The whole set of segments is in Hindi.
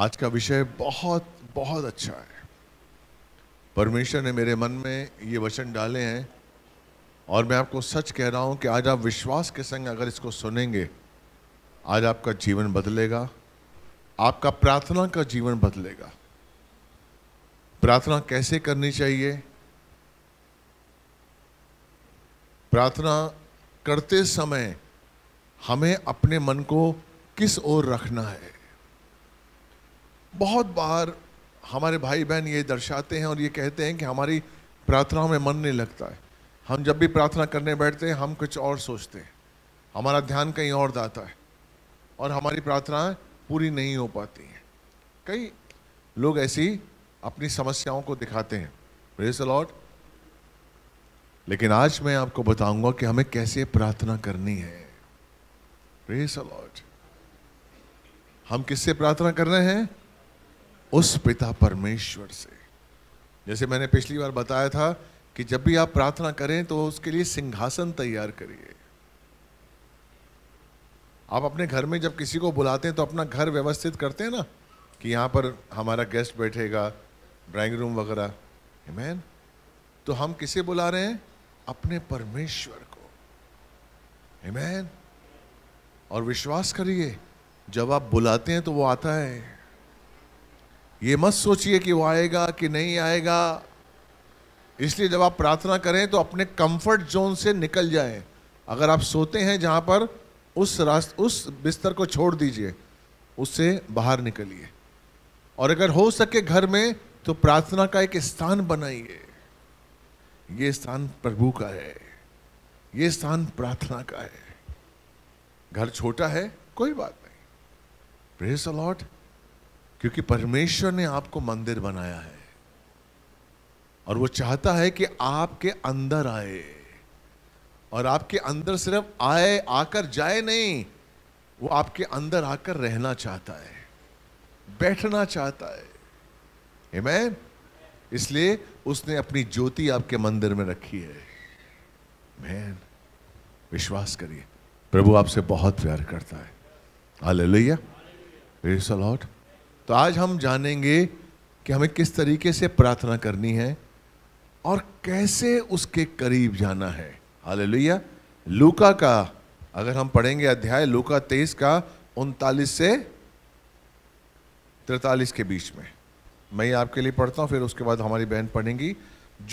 आज का विषय बहुत बहुत अच्छा है परमेश्वर ने मेरे मन में ये वचन डाले हैं और मैं आपको सच कह रहा हूँ कि आज आप विश्वास के संग अगर इसको सुनेंगे आज आपका जीवन बदलेगा आपका प्रार्थना का जीवन बदलेगा प्रार्थना कैसे करनी चाहिए प्रार्थना करते समय हमें अपने मन को किस ओर रखना है बहुत बार हमारे भाई बहन ये दर्शाते हैं और ये कहते हैं कि हमारी प्रार्थनाओं में मन नहीं लगता है हम जब भी प्रार्थना करने बैठते हैं हम कुछ और सोचते हैं हमारा ध्यान कहीं और जाता है और हमारी प्रार्थनाएं पूरी नहीं हो पाती हैं कई लोग ऐसी अपनी समस्याओं को दिखाते हैं प्रेस लॉर्ड लेकिन आज मैं आपको बताऊंगा कि हमें कैसे प्रार्थना करनी है प्रेस लॉर्ड हम किससे प्रार्थना कर रहे हैं उस पिता परमेश्वर से जैसे मैंने पिछली बार बताया था कि जब भी आप प्रार्थना करें तो उसके लिए सिंहासन तैयार करिए आप अपने घर में जब किसी को बुलाते हैं तो अपना घर व्यवस्थित करते हैं ना कि यहाँ पर हमारा गेस्ट बैठेगा ड्राइंग रूम वगैरह मैन तो हम किसे बुला रहे हैं अपने परमेश्वर को मैन और विश्वास करिए जब आप बुलाते हैं तो वो आता है ये मत सोचिए कि वो आएगा कि नहीं आएगा इसलिए जब आप प्रार्थना करें तो अपने कंफर्ट जोन से निकल जाएं अगर आप सोते हैं जहां पर उस रास्त उस बिस्तर को छोड़ दीजिए उससे बाहर निकलिए और अगर हो सके घर में तो प्रार्थना का एक स्थान बनाइए ये स्थान प्रभु का है ये स्थान प्रार्थना का है घर छोटा है कोई बात नहीं प्रेस अलॉट क्योंकि परमेश्वर ने आपको मंदिर बनाया है और वो चाहता है कि आपके अंदर आए और आपके अंदर सिर्फ आए आकर जाए नहीं वो आपके अंदर आकर रहना चाहता है बैठना चाहता है हिमैन इसलिए उसने अपनी ज्योति आपके मंदिर में रखी है मैन विश्वास करिए प्रभु आपसे बहुत प्यार करता है हालेलुया प्रेज द लॉर्ड तो आज हम जानेंगे कि हमें किस तरीके से प्रार्थना करनी है और कैसे उसके करीब जाना है हालेलुया लूका का अगर हम पढ़ेंगे अध्याय लूका तेईस का उनतालीस से तिरतालीस के बीच में मैं आपके लिए पढ़ता हूँ फिर उसके बाद हमारी बहन पढ़ेंगी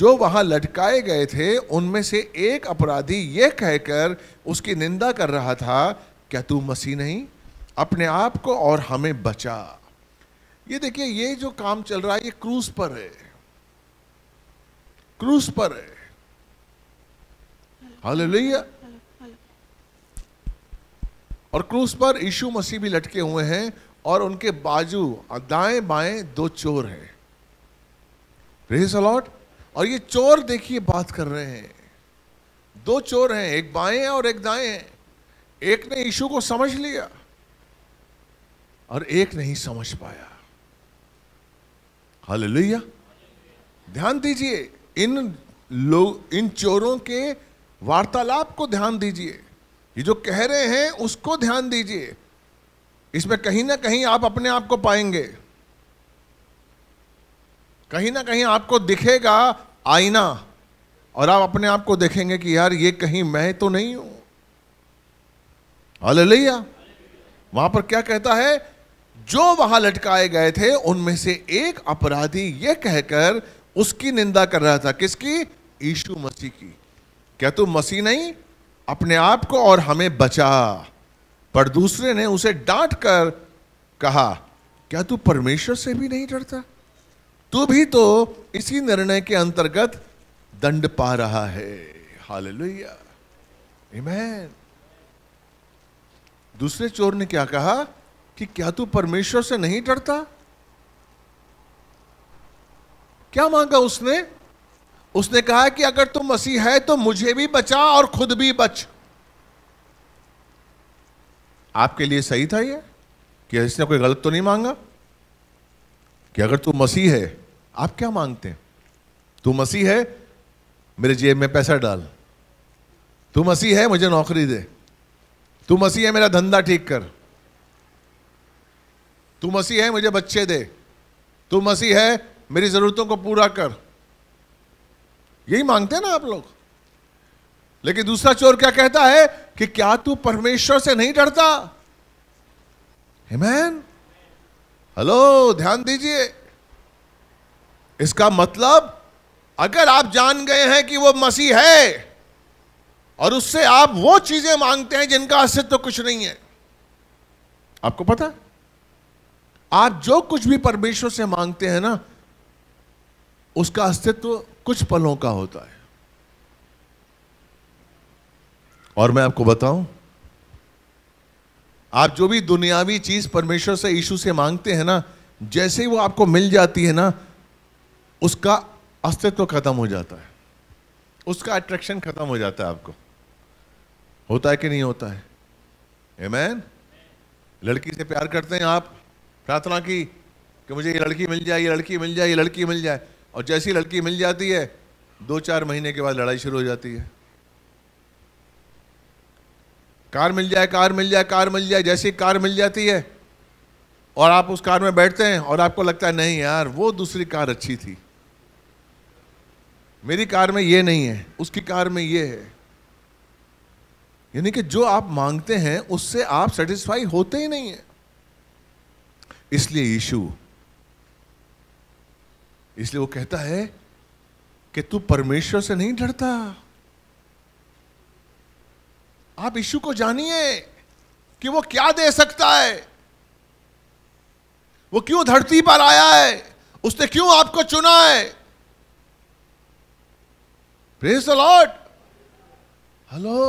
जो वहाँ लटकाए गए थे उनमें से एक अपराधी ये कहकर उसकी निंदा कर रहा था क्या तू मसीह नहीं अपने आप को और हमें बचा ये देखिए ये जो काम चल रहा है ये क्रूज पर है क्रूज पर है लोहिया और क्रूज पर यीशु मसीह भी लटके हुए हैं और उनके बाजू दाएं बाएं दो चोर हैं रेस अलॉट और ये चोर देखिए बात कर रहे हैं दो चोर हैं एक बाएं हैं और एक दाएं हैं एक ने यीशु को समझ लिया और एक नहीं समझ पाया हालेलुया ध्यान दीजिए इन लोग इन चोरों के वार्तालाप को ध्यान दीजिए ये जो कह रहे हैं उसको ध्यान दीजिए इसमें कहीं ना कहीं आप अपने आप को पाएंगे कहीं ना कहीं आपको दिखेगा आईना और आप अपने आप को देखेंगे कि यार ये कहीं मैं तो नहीं हूं हालेलुया वहां पर क्या कहता है जो वहां लटकाए गए थे उनमें से एक अपराधी यह कहकर उसकी निंदा कर रहा था किसकी यीशु मसीह की क्या तू मसीह नहीं अपने आप को और हमें बचा पर दूसरे ने उसे डांट कर कहा क्या तू परमेश्वर से भी नहीं डरता तू भी तो इसी निर्णय के अंतर्गत दंड पा रहा है हालेलुया लोहिया दूसरे चोर ने क्या कहा कि क्या तू परमेश्वर से नहीं डरता क्या मांगा उसने उसने कहा कि अगर तुम मसीह है तो मुझे भी बचा और खुद भी बच आपके लिए सही था यह कि इसने कोई गलत तो नहीं मांगा कि अगर तू मसीह है आप क्या मांगते हैं तू मसीह है मेरे जेब में पैसा डाल तू मसीह है मुझे नौकरी दे तू मसीह है मेरा धंधा ठीक कर तू मसीह है मुझे बच्चे दे तू मसीह है मेरी ज़रूरतों को पूरा कर यही मांगते हैं ना आप लोग लेकिन दूसरा चोर क्या कहता है कि क्या तू परमेश्वर से नहीं डरता हेमैन हेलो ध्यान दीजिए इसका मतलब अगर आप जान गए हैं कि वो मसीह है और उससे आप वो चीजें मांगते हैं जिनका अस्तित्व तो कुछ नहीं है आपको पता है आप जो कुछ भी परमेश्वर से मांगते हैं ना उसका अस्तित्व कुछ पलों का होता है और मैं आपको बताऊं आप जो भी दुनियावी चीज परमेश्वर से यीशु से मांगते हैं ना जैसे ही वो आपको मिल जाती है ना उसका अस्तित्व खत्म हो जाता है उसका अट्रैक्शन खत्म हो जाता है आपको होता है कि नहीं होता है मैन लड़की से प्यार करते हैं आप प्रार्थना की कि मुझे ये लड़की मिल जाए ये लड़की मिल जाए ये लड़की मिल जाए और जैसी लड़की मिल जाती है दो चार महीने के बाद लड़ाई शुरू हो जाती है कार मिल जाए कार मिल जाए कार मिल जाए जैसी कार मिल जाती है और आप उस कार में बैठते हैं और आपको लगता है नहीं यार वो दूसरी कार अच्छी थी मेरी कार में ये नहीं है उसकी कार में ये है यानी कि जो आप मांगते हैं उससे आप सेटिस्फाई होते ही नहीं है इसलिए यीशु इसलिए वो कहता है कि तू परमेश्वर से नहीं डरता आप यीशु को जानिए कि वो क्या दे सकता है वो क्यों धरती पर आया है उसने क्यों आपको चुना है प्रेज द लॉर्ड हेलो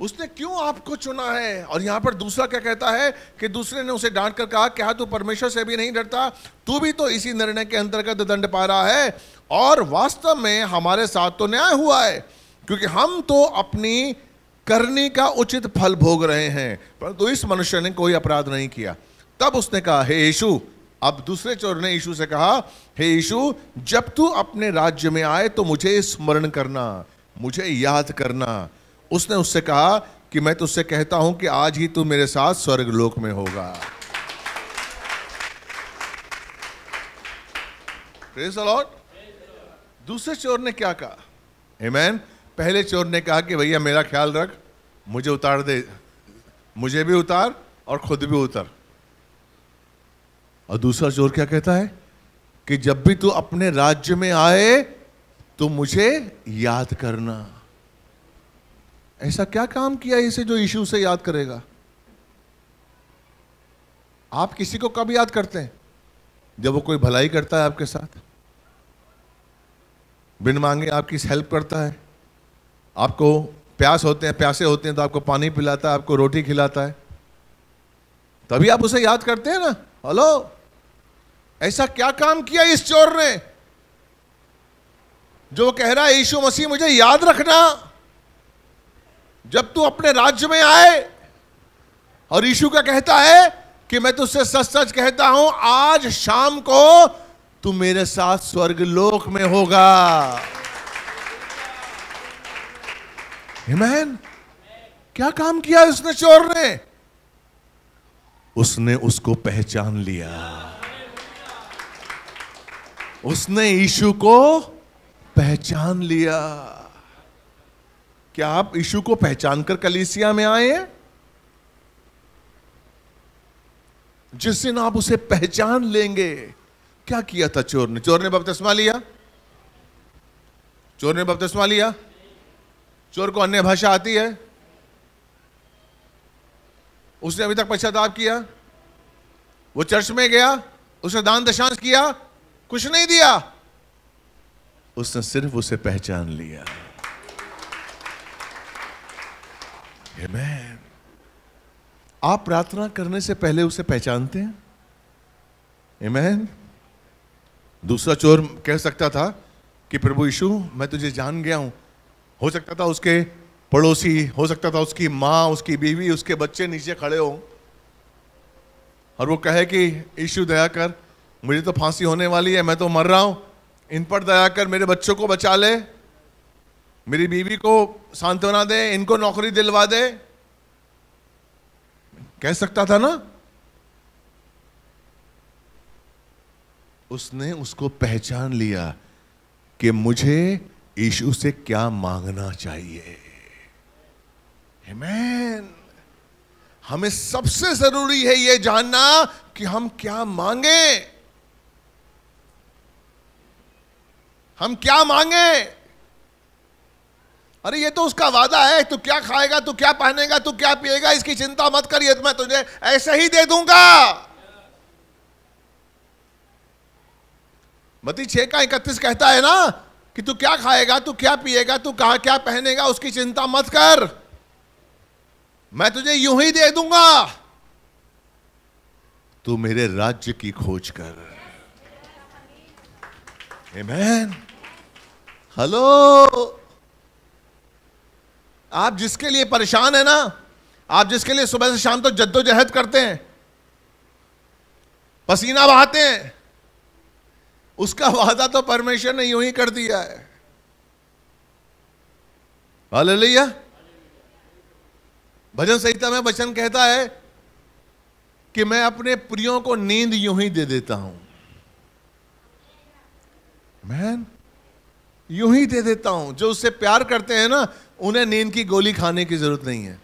उसने क्यों आपको चुना है और यहां पर दूसरा क्या कहता है कि दूसरे ने उसे डांट कर कहा क्या तू परमेश्वर से भी नहीं डरता तू भी तो इसी निर्णय के अंतर्गत दंड पा रहा है और वास्तव में हमारे साथ तो न्याय हुआ है क्योंकि हम तो अपनी करने का उचित फल भोग रहे हैं परंतु तो इस मनुष्य ने कोई अपराध नहीं किया तब उसने कहा हे यीशु अब दूसरे चोर ने यीशु से कहा हे यीशु जब तू अपने राज्य में आए तो मुझे स्मरण करना मुझे याद करना उसने उससे कहा कि मैं तुझसे कहता हूं कि आज ही तू मेरे साथ स्वर्ग लोक में होगा दूसरे चोर ने क्या कहा हेमैन पहले चोर ने कहा कि भैया मेरा ख्याल रख मुझे उतार दे मुझे भी उतार और खुद भी उतर और दूसरा चोर क्या कहता है कि जब भी तू अपने राज्य में आए तो मुझे याद करना ऐसा क्या काम किया इसे जो ईशु से याद करेगा आप किसी को कब याद करते हैं जब वो कोई भलाई करता है आपके साथ बिन मांगे आपकी हेल्प करता है आपको प्यास होते हैं प्यासे होते हैं तो आपको पानी पिलाता है आपको रोटी खिलाता है तभी आप उसे याद करते हैं ना हेलो ऐसा क्या काम किया इस चोर ने जो कह रहा है यीशु मसीह मुझे याद रखना जब तू अपने राज्य में आए और यीशु का कहता है कि मैं तुझसे सच सच कहता हूं आज शाम को तू मेरे साथ स्वर्गलोक में होगा हिमैन क्या काम किया उसने चोर ने उसने उसको पहचान लिया उसने यीशु को पहचान लिया क्या आप यीशु को पहचान कर कलीसिया में आए हैं जिस दिन आप उसे पहचान लेंगे क्या किया था चोर ने चोर ने बपतिस्मा लिया चोर ने बपतिस्मा लिया चोर को अन्य भाषा आती है उसने अभी तक पश्चाताप किया वो चर्च में गया उसने दान दशांश किया कुछ नहीं दिया उसने सिर्फ उसे पहचान लिया Amen. आप प्रार्थना करने से पहले उसे पहचानते हैं Amen. दूसरा चोर कह सकता था कि प्रभु यीशु मैं तुझे जान गया हूं हो सकता था उसके पड़ोसी हो सकता था उसकी माँ उसकी बीवी उसके बच्चे नीचे खड़े हों और वो कहे कि यीशु दया कर मुझे तो फांसी होने वाली है मैं तो मर रहा हूं इन पर दया कर मेरे बच्चों को बचा ले मेरी बीवी को सांत्वना दे इनको नौकरी दिलवा दे कह सकता था ना उसने उसको पहचान लिया कि मुझे यीशु से क्या मांगना चाहिए मैन हमें सबसे जरूरी है यह जानना कि हम क्या मांगे हम क्या मांगे अरे ये तो उसका वादा है तू क्या खाएगा तू क्या पहनेगा तू क्या पिएगा इसकी चिंता मत तो मैं तुझे ऐसे ही दे दूंगा मती छे का इकतीस कहता है ना कि तू क्या खाएगा तू क्या पिएगा तू कहा क्या पहनेगा उसकी चिंता मत कर मैं तुझे यूं ही दे दूंगा तू मेरे राज्य की खोज कर मैन हेलो आप जिसके लिए परेशान है ना आप जिसके लिए सुबह से शाम तक तो जद्दोजहद करते हैं पसीना बहाते हैं उसका वादा तो परमेश्वर ने यूं ही कर दिया है हालेलुया भजन संहिता में वचन कहता है कि मैं अपने प्रियो को नींद यूं ही दे देता हूं मैन यूं ही दे देता हूं जो उससे प्यार करते हैं ना उन्हें नींद की गोली खाने की जरूरत नहीं है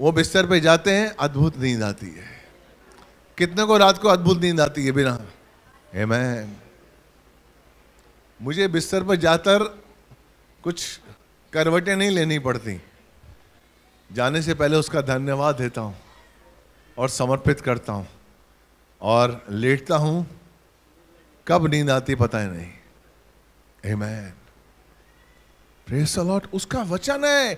वो बिस्तर पे जाते हैं अद्भुत नींद आती है कितने को रात को अद्भुत नींद आती है बिना हे मैन मुझे बिस्तर पर जाकर कुछ करवटें नहीं लेनी पड़ती जाने से पहले उसका धन्यवाद देता हूँ और समर्पित करता हूँ और लेटता हूँ कब नींद आती पता ही नहीं Amen. Press Lord. उसका वचन है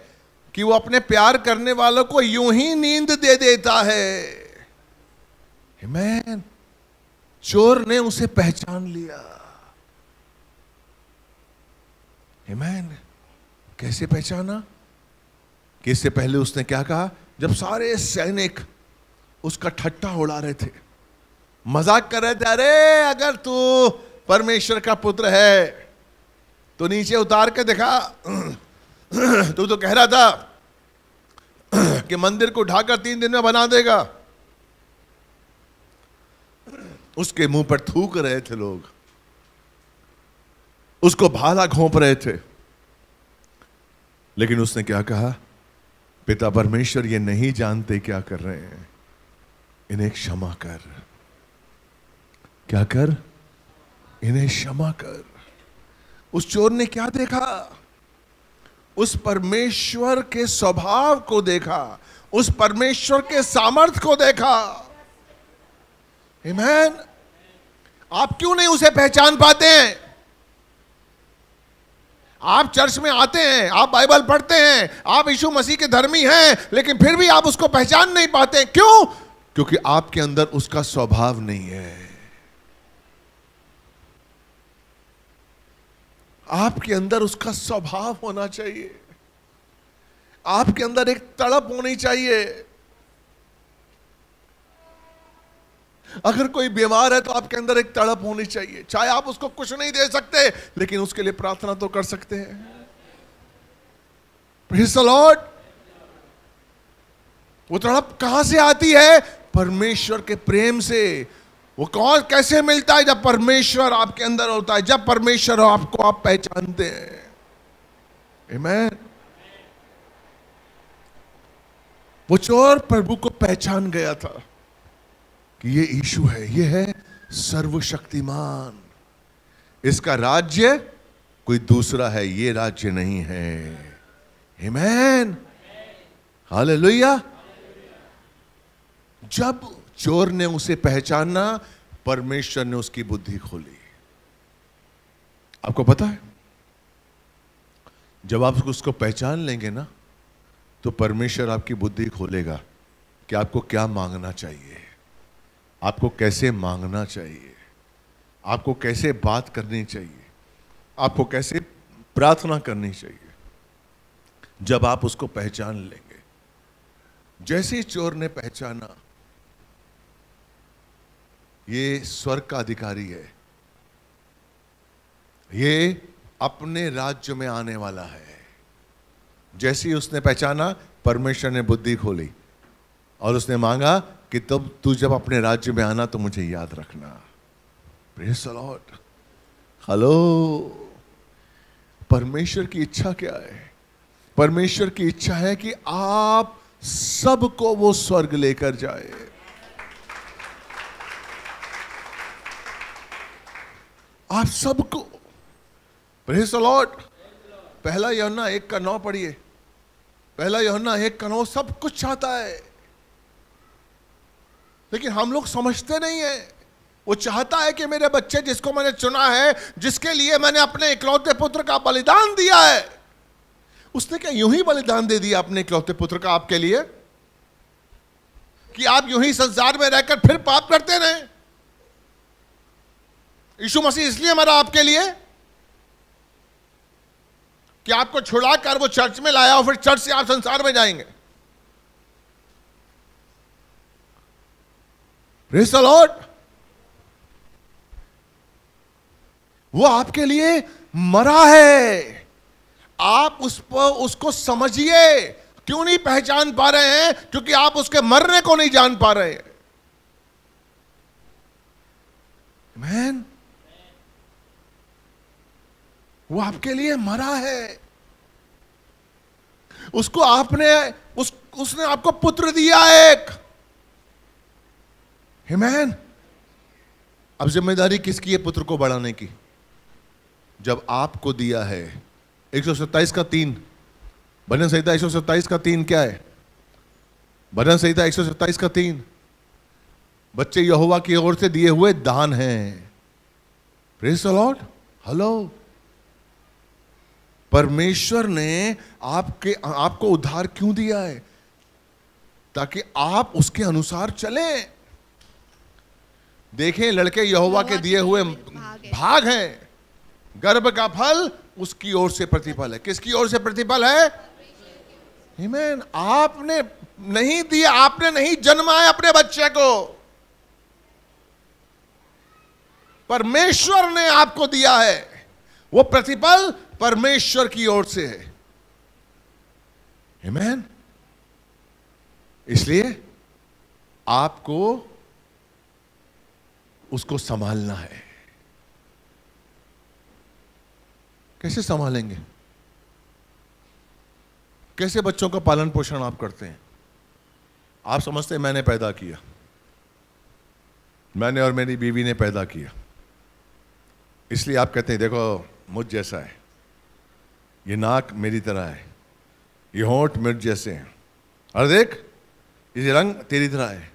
कि वो अपने प्यार करने वालों को यूं ही नींद दे देता है Amen. चोर ने उसे पहचान लिया Amen. कैसे पहचाना कि इससे पहले उसने क्या कहा जब सारे सैनिक उसका ठट्टा उड़ा रहे थे मजाक कर रहे थे अरे अगर तू परमेश्वर का पुत्र है तो नीचे उतार के देखा तू तो कह रहा था कि मंदिर को ढाकर तीन दिन में बना देगा उसके मुंह पर थूक रहे थे लोग उसको भाला घोंप रहे थे लेकिन उसने क्या कहा पिता परमेश्वर ये नहीं जानते क्या कर रहे हैं इन्हें क्षमा कर क्या कर इन्हें क्षमा कर उस चोर ने क्या देखा उस परमेश्वर के स्वभाव को देखा उस परमेश्वर के सामर्थ्य को देखा हिमैन आप क्यों नहीं उसे पहचान पाते हैं आप चर्च में आते हैं आप बाइबल पढ़ते हैं आप यीशु मसीह के धर्मी हैं लेकिन फिर भी आप उसको पहचान नहीं पाते क्यों क्योंकि आपके अंदर उसका स्वभाव नहीं है आपके अंदर उसका स्वभाव होना चाहिए आपके अंदर एक तड़प होनी चाहिए अगर कोई बीमार है तो आपके अंदर एक तड़प होनी चाहिए चाहे आप उसको कुछ नहीं दे सकते लेकिन उसके लिए प्रार्थना तो कर सकते हैं लॉर्ड वो तड़प कहां से आती है परमेश्वर के प्रेम से वो कौन कैसे मिलता है जब परमेश्वर आपके अंदर होता है जब परमेश्वर हो आपको आप पहचानते हैं Amen? वो चोर प्रभु को पहचान गया था कि ये ईशु है ये है सर्वशक्तिमान इसका राज्य कोई दूसरा है ये राज्य नहीं है हिमैन हाल लोहिया जब चोर ने उसे पहचाना परमेश्वर ने उसकी बुद्धि खोली आपको पता है जब आप उसको पहचान लेंगे ना तो परमेश्वर आपकी बुद्धि खोलेगा कि आपको क्या मांगना चाहिए आपको कैसे मांगना चाहिए आपको कैसे बात करनी चाहिए आपको कैसे प्रार्थना करनी चाहिए जब आप उसको पहचान लेंगे जैसे चोर ने पहचाना ये स्वर्ग का अधिकारी है ये अपने राज्य में आने वाला है जैसे ही उसने पहचाना परमेश्वर ने बुद्धि खोली और उसने मांगा कि तब तू जब अपने राज्य में आना तो मुझे याद रखना प्रेस लॉर्ड हेलो परमेश्वर की इच्छा क्या है परमेश्वर की इच्छा है कि आप सबको वो स्वर्ग लेकर जाए आप सबको प्रेस लॉर्ड पहला योना एक का नौ पढ़िए पहला योना एक का नौ सब कुछ चाहता है लेकिन हम लोग समझते नहीं है वो चाहता है कि मेरे बच्चे जिसको मैंने चुना है जिसके लिए मैंने अपने इकलौते पुत्र का बलिदान दिया है उसने क्या यूं ही बलिदान दे दिया अपने इकलौते पुत्र का आपके लिए कि आप यूं ही संसार में रहकर फिर पाप करते रहे यीशु मसीह इसलिए मरा आपके लिए कि आपको छुड़ाकर वो चर्च में लाया और फिर चर्च से आप संसार में जाएंगे लॉर्ड वो आपके लिए मरा है आप उस पर उसको समझिए क्यों नहीं पहचान पा रहे हैं क्योंकि आप उसके मरने को नहीं जान पा रहे हैं मैन वो आपके लिए मरा है उसको आपने उस उसने आपको पुत्र दिया एक हिमैन अब जिम्मेदारी किसकी है पुत्र को बढ़ाने की जब आपको दिया है एक का तीन भजन संहिता एक का तीन क्या है भजन संहिता एक का तीन बच्चे यहोवा की ओर से दिए हुए दान हैं लॉर्ड हेलो परमेश्वर ने आपके आपको उद्धार क्यों दिया है ताकि आप उसके अनुसार चले देखें लड़के यहोवा के दिए हुए भाग हैं गर्भ का फल उसकी ओर से प्रतिफल है किसकी ओर से प्रतिफल है हिमेन आपने नहीं दिया आपने नहीं जन्मा है अपने बच्चे को परमेश्वर ने आपको दिया है वो प्रतिफल परमेश्वर की ओर से है Amen? इसलिए आपको उसको संभालना है कैसे संभालेंगे कैसे बच्चों का पालन पोषण आप करते हैं आप समझते हैं मैंने पैदा किया मैंने और मेरी बीवी ने पैदा किया इसलिए आप कहते हैं देखो मुझ जैसा है ये नाक मेरी तरह है ये होंठ मेरे जैसे हैं और देख ये रंग तेरी तरह है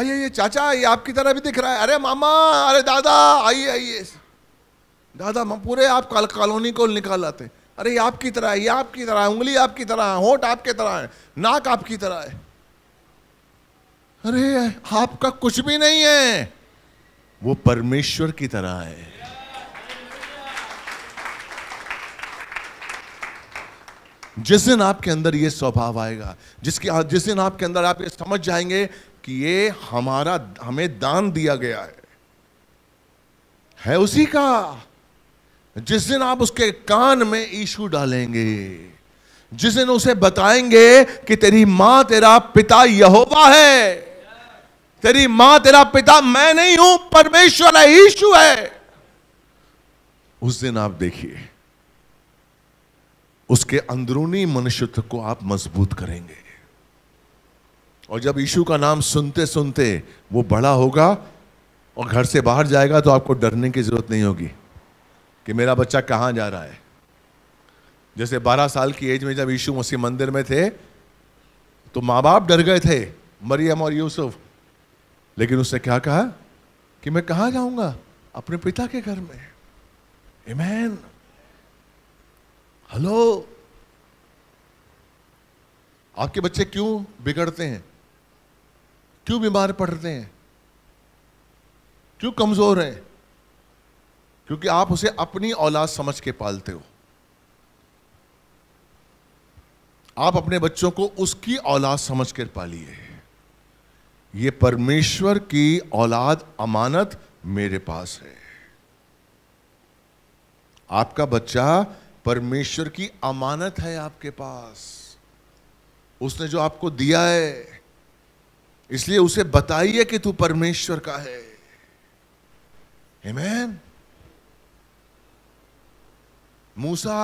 आइए ये चाचा ये आपकी तरह भी दिख रहा है अरे मामा अरे दादा आइए आइए दादा पूरे आप कॉलोनी को निकाल आते अरे ये आपकी तरह है ये आपकी तरह है उंगली आपकी तरह है होठ आपके तरह है नाक आपकी तरह है अरे आपका कुछ भी नहीं है वो परमेश्वर की तरह है जिस दिन आपके अंदर ये स्वभाव आएगा जिसकी जिस दिन आपके अंदर आप ये समझ जाएंगे कि ये हमारा हमें दान दिया गया है है उसी का जिस दिन आप उसके कान में ईशु डालेंगे जिस दिन उसे बताएंगे कि तेरी मां तेरा पिता यहोवा है तेरी मां तेरा पिता मैं नहीं हूं परमेश्वर है ईशु है उस दिन आप देखिए उसके अंदरूनी मनुष्यत्व को आप मजबूत करेंगे और जब यीशु का नाम सुनते सुनते वो बड़ा होगा और घर से बाहर जाएगा तो आपको डरने की ज़रूरत नहीं होगी कि मेरा बच्चा कहाँ जा रहा है जैसे 12 साल की एज में जब यीशु मसीह मंदिर में थे तो माँ बाप डर गए थे मरियम और यूसुफ लेकिन उसने क्या कहा कि मैं कहाँ जाऊँगा अपने पिता के घर में इमैन हेलो आपके बच्चे क्यों बिगड़ते हैं क्यों बीमार पड़ते हैं क्यों कमजोर हैं क्योंकि आप उसे अपनी औलाद समझ के पालते हो आप अपने बच्चों को उसकी औलाद समझ कर पालिए ये परमेश्वर की औलाद अमानत मेरे पास है आपका बच्चा परमेश्वर की अमानत है आपके पास उसने जो आपको दिया है इसलिए उसे बताइए कि तू परमेश्वर का है Amen? मूसा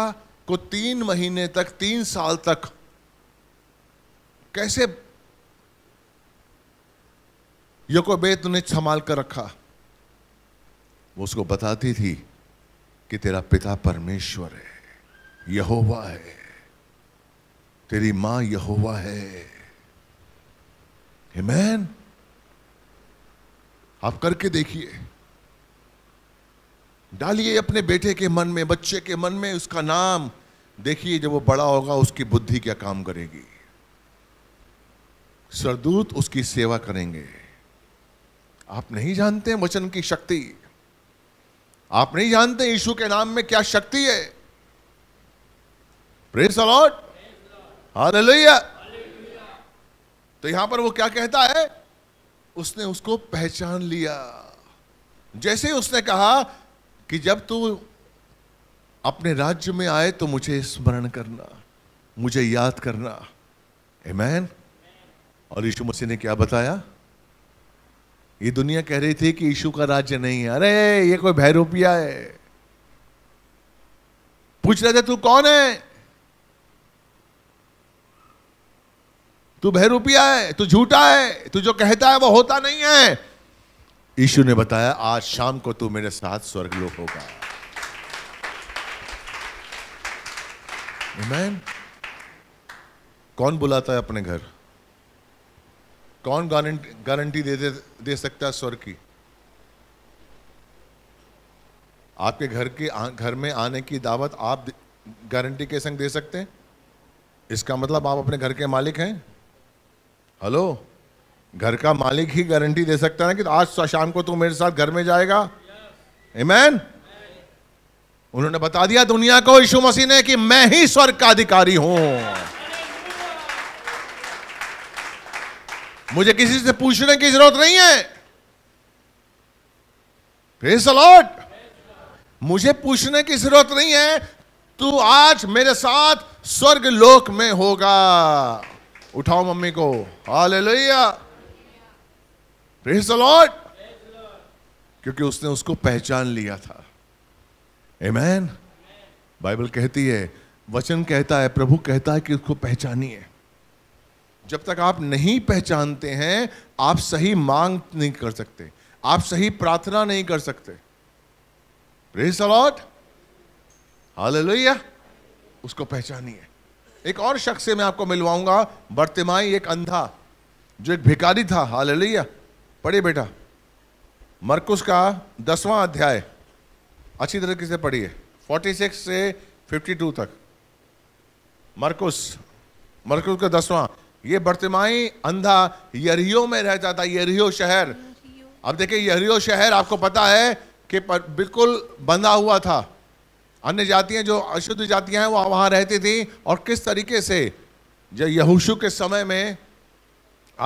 को तीन महीने तक तीन साल तक कैसे यकोबेत ने संभाल कर रखा वो उसको बताती थी कि तेरा पिता परमेश्वर है यहोवा है तेरी मां यहोवा है हिमैन आप करके देखिए डालिए अपने बेटे के मन में बच्चे के मन में उसका नाम देखिए जब वो बड़ा होगा उसकी बुद्धि क्या काम करेगी सरदूत उसकी सेवा करेंगे आप नहीं जानते वचन की शक्ति आप नहीं जानते यीशु के नाम में क्या शक्ति है प्रेस अलॉट हालेलुया तो यहां पर वो क्या कहता है उसने उसको पहचान लिया जैसे ही उसने कहा कि जब तू अपने राज्य में आए तो मुझे स्मरण करना मुझे याद करना एमैन और यीशु मसीह ने क्या बताया ये दुनिया कह रही थी कि यीशु का राज्य नहीं है अरे ये कोई भैरूपिया है पूछ रहे थे तू कौन है तू बहरूपिया है तू तो झूठा है तू तो जो कहता है वो होता नहीं है यीशु ने बताया आज शाम को तू मेरे साथ स्वर्ग लोक होगा Amen? कौन बुलाता है अपने घर कौन गारंटी गारंटी दे, दे दे सकता है स्वर्ग की आपके घर के घर में आने की दावत आप गारंटी के संग दे सकते हैं इसका मतलब आप अपने घर के मालिक हैं हेलो घर का मालिक ही गारंटी दे सकता है कि आज शाम को तू मेरे साथ घर में जाएगा मैन उन्होंने बता दिया दुनिया को यीशु मसीह ने कि मैं ही स्वर्ग का अधिकारी हूं मुझे किसी से पूछने की जरूरत नहीं है फेस अलॉट मुझे पूछने की जरूरत नहीं है तू आज मेरे साथ स्वर्ग लोक में होगा उठाओ मम्मी को हाल लोहिया लॉर्ड क्योंकि उसने उसको पहचान लिया था एमैन बाइबल कहती है वचन कहता है प्रभु कहता है कि उसको पहचानिए जब तक आप नहीं पहचानते हैं आप सही मांग नहीं कर सकते आप सही प्रार्थना नहीं कर सकते अलॉट हाल लोहिया उसको पहचानिए एक और शख्स से मैं आपको मिलवाऊंगा बर्तिमाई एक अंधा जो एक भिकारी था हाल पढ़िए बेटा मरकुस का दसवां अध्याय अच्छी तरीके से पढ़िए 46 से 52 तक मरकुस मरकुस का दसवां ये बर्तिमाई अंधा यरियो में रहता था यरियो शहर अब देखिए यरियो शहर आपको पता है कि बिल्कुल बंधा हुआ था अन्य जातियां जो अशुद्ध जातियां हैं वो वहां रहती थी और किस तरीके से जब यहूशु के समय में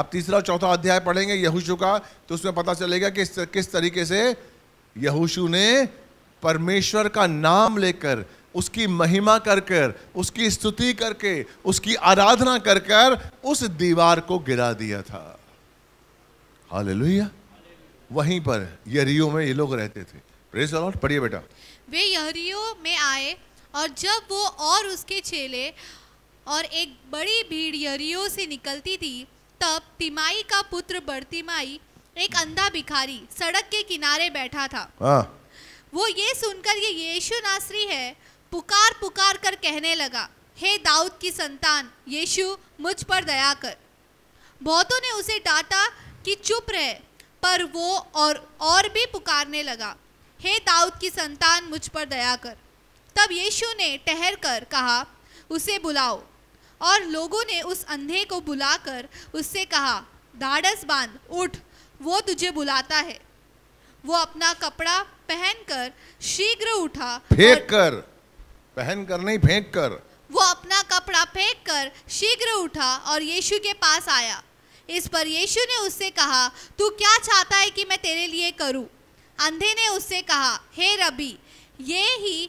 आप तीसरा चौथा अध्याय पढ़ेंगे यहूशु का तो उसमें पता चलेगा कि किस तरीके से यहूशु ने परमेश्वर का नाम लेकर उसकी महिमा कर कर उसकी स्तुति करके उसकी आराधना कर कर उस दीवार को गिरा दिया था हाल वहीं पर यरियो में ये लोग रहते थे प्रेस पढ़िए बेटा वे यहरियो में आए और जब वो और उसके चेले और एक बड़ी भीड़ यहरियो से निकलती थी तब तिमाई का पुत्र बर्तिमाई एक अंधा भिखारी सड़क के किनारे बैठा था आ. हाँ। वो ये सुनकर ये यीशु नासरी है पुकार पुकार कर कहने लगा हे दाऊद की संतान यीशु मुझ पर दया कर बहुतों ने उसे डांटा कि चुप रहे पर वो और और भी पुकारने लगा हे दाऊद की संतान मुझ पर दया कर तब यीशु ने ठहर कर कहा उसे बुलाओ और लोगों ने उस अंधे को बुलाकर उससे कहा धाड़स बांध उठ वो तुझे बुलाता है वो अपना कपड़ा पहनकर शीघ्र उठा फेंक कर पहन कर नहीं फेंक कर वो अपना कपड़ा फेंक कर शीघ्र उठा और यीशु के पास आया इस पर यीशु ने उससे कहा तू क्या चाहता है कि मैं तेरे लिए करूं अंधे ने उससे कहा हे रबी ये ही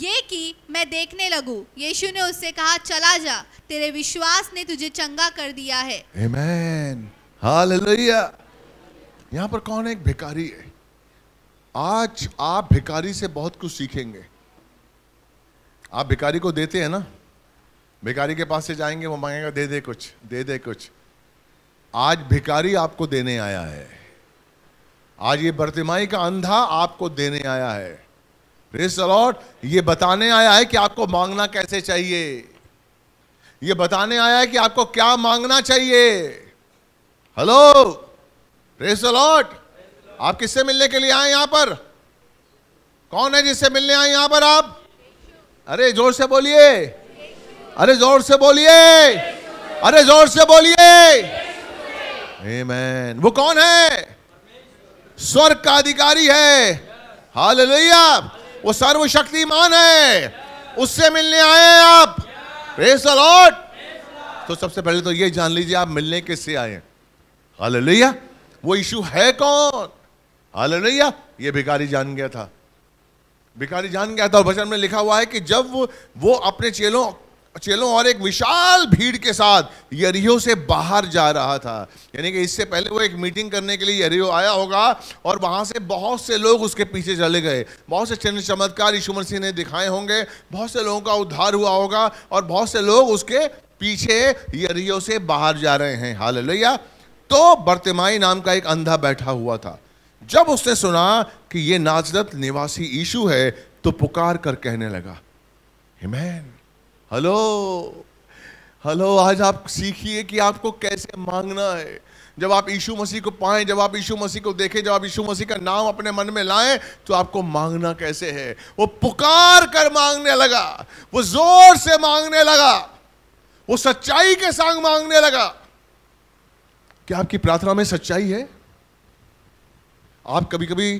ये कि मैं देखने लगूं यीशु ने उससे कहा चला जा तेरे विश्वास ने तुझे चंगा कर दिया है आमेन हालेलुया यहाँ पर कौन है एक भिखारी है आज आप भिखारी से बहुत कुछ सीखेंगे आप भिखारी को देते हैं ना भिखारी के पास से जाएंगे वो मांगेगा दे दे कुछ दे दे कुछ आज भिखारी आपको देने आया है आज ये बर्तिमाई का अंधा आपको देने आया है प्रेस लॉर्ड ये बताने आया है कि आपको मांगना कैसे चाहिए ये बताने आया है कि आपको क्या मांगना चाहिए हेलो प्रेस लॉर्ड आप किससे मिलने के लिए आए यहां पर कौन है जिससे मिलने आए यहां पर आप अरे जोर से बोलिए अरे जोर से बोलिए अरे जोर से बोलिए मैन वो कौन है स्वर्ग का अधिकारी है हाल वो सर्वशक्तिमान है उससे मिलने आए हैं आप प्रेस लॉर्ड तो सबसे पहले तो ये जान लीजिए आप मिलने किससे आए हाल लोहिया वो इशू है कौन लोहिया ये भिखारी जान गया था भिखारी जान गया था और भजन में लिखा हुआ है कि जब वो अपने चेलों चेलों और एक विशाल भीड़ के साथ यरियो से बाहर जा रहा था यानी कि इससे पहले वो एक मीटिंग करने के लिए यरियो आया होगा और वहाँ से बहुत से लोग उसके पीछे चले गए बहुत से चिन्ह चमत्कार यीशु मसीह ने दिखाए होंगे बहुत से लोगों का उद्धार हुआ होगा और बहुत से लोग उसके पीछे यरियो से बाहर जा रहे हैं हाल तो बर्तेमाई नाम का एक अंधा बैठा हुआ था जब उसने सुना कि ये नाजरत निवासी ईशु है तो पुकार कर कहने लगा हिमैन हेलो हेलो आज आप सीखिए कि आपको कैसे मांगना है जब आप यीशु मसीह को पाए जब आप यीशु मसीह को देखें जब आप यीशु मसीह का नाम अपने मन में लाए तो आपको मांगना कैसे है वो पुकार कर मांगने लगा वो जोर से मांगने लगा वो सच्चाई के संग मांगने लगा क्या आपकी प्रार्थना में सच्चाई है आप कभी कभी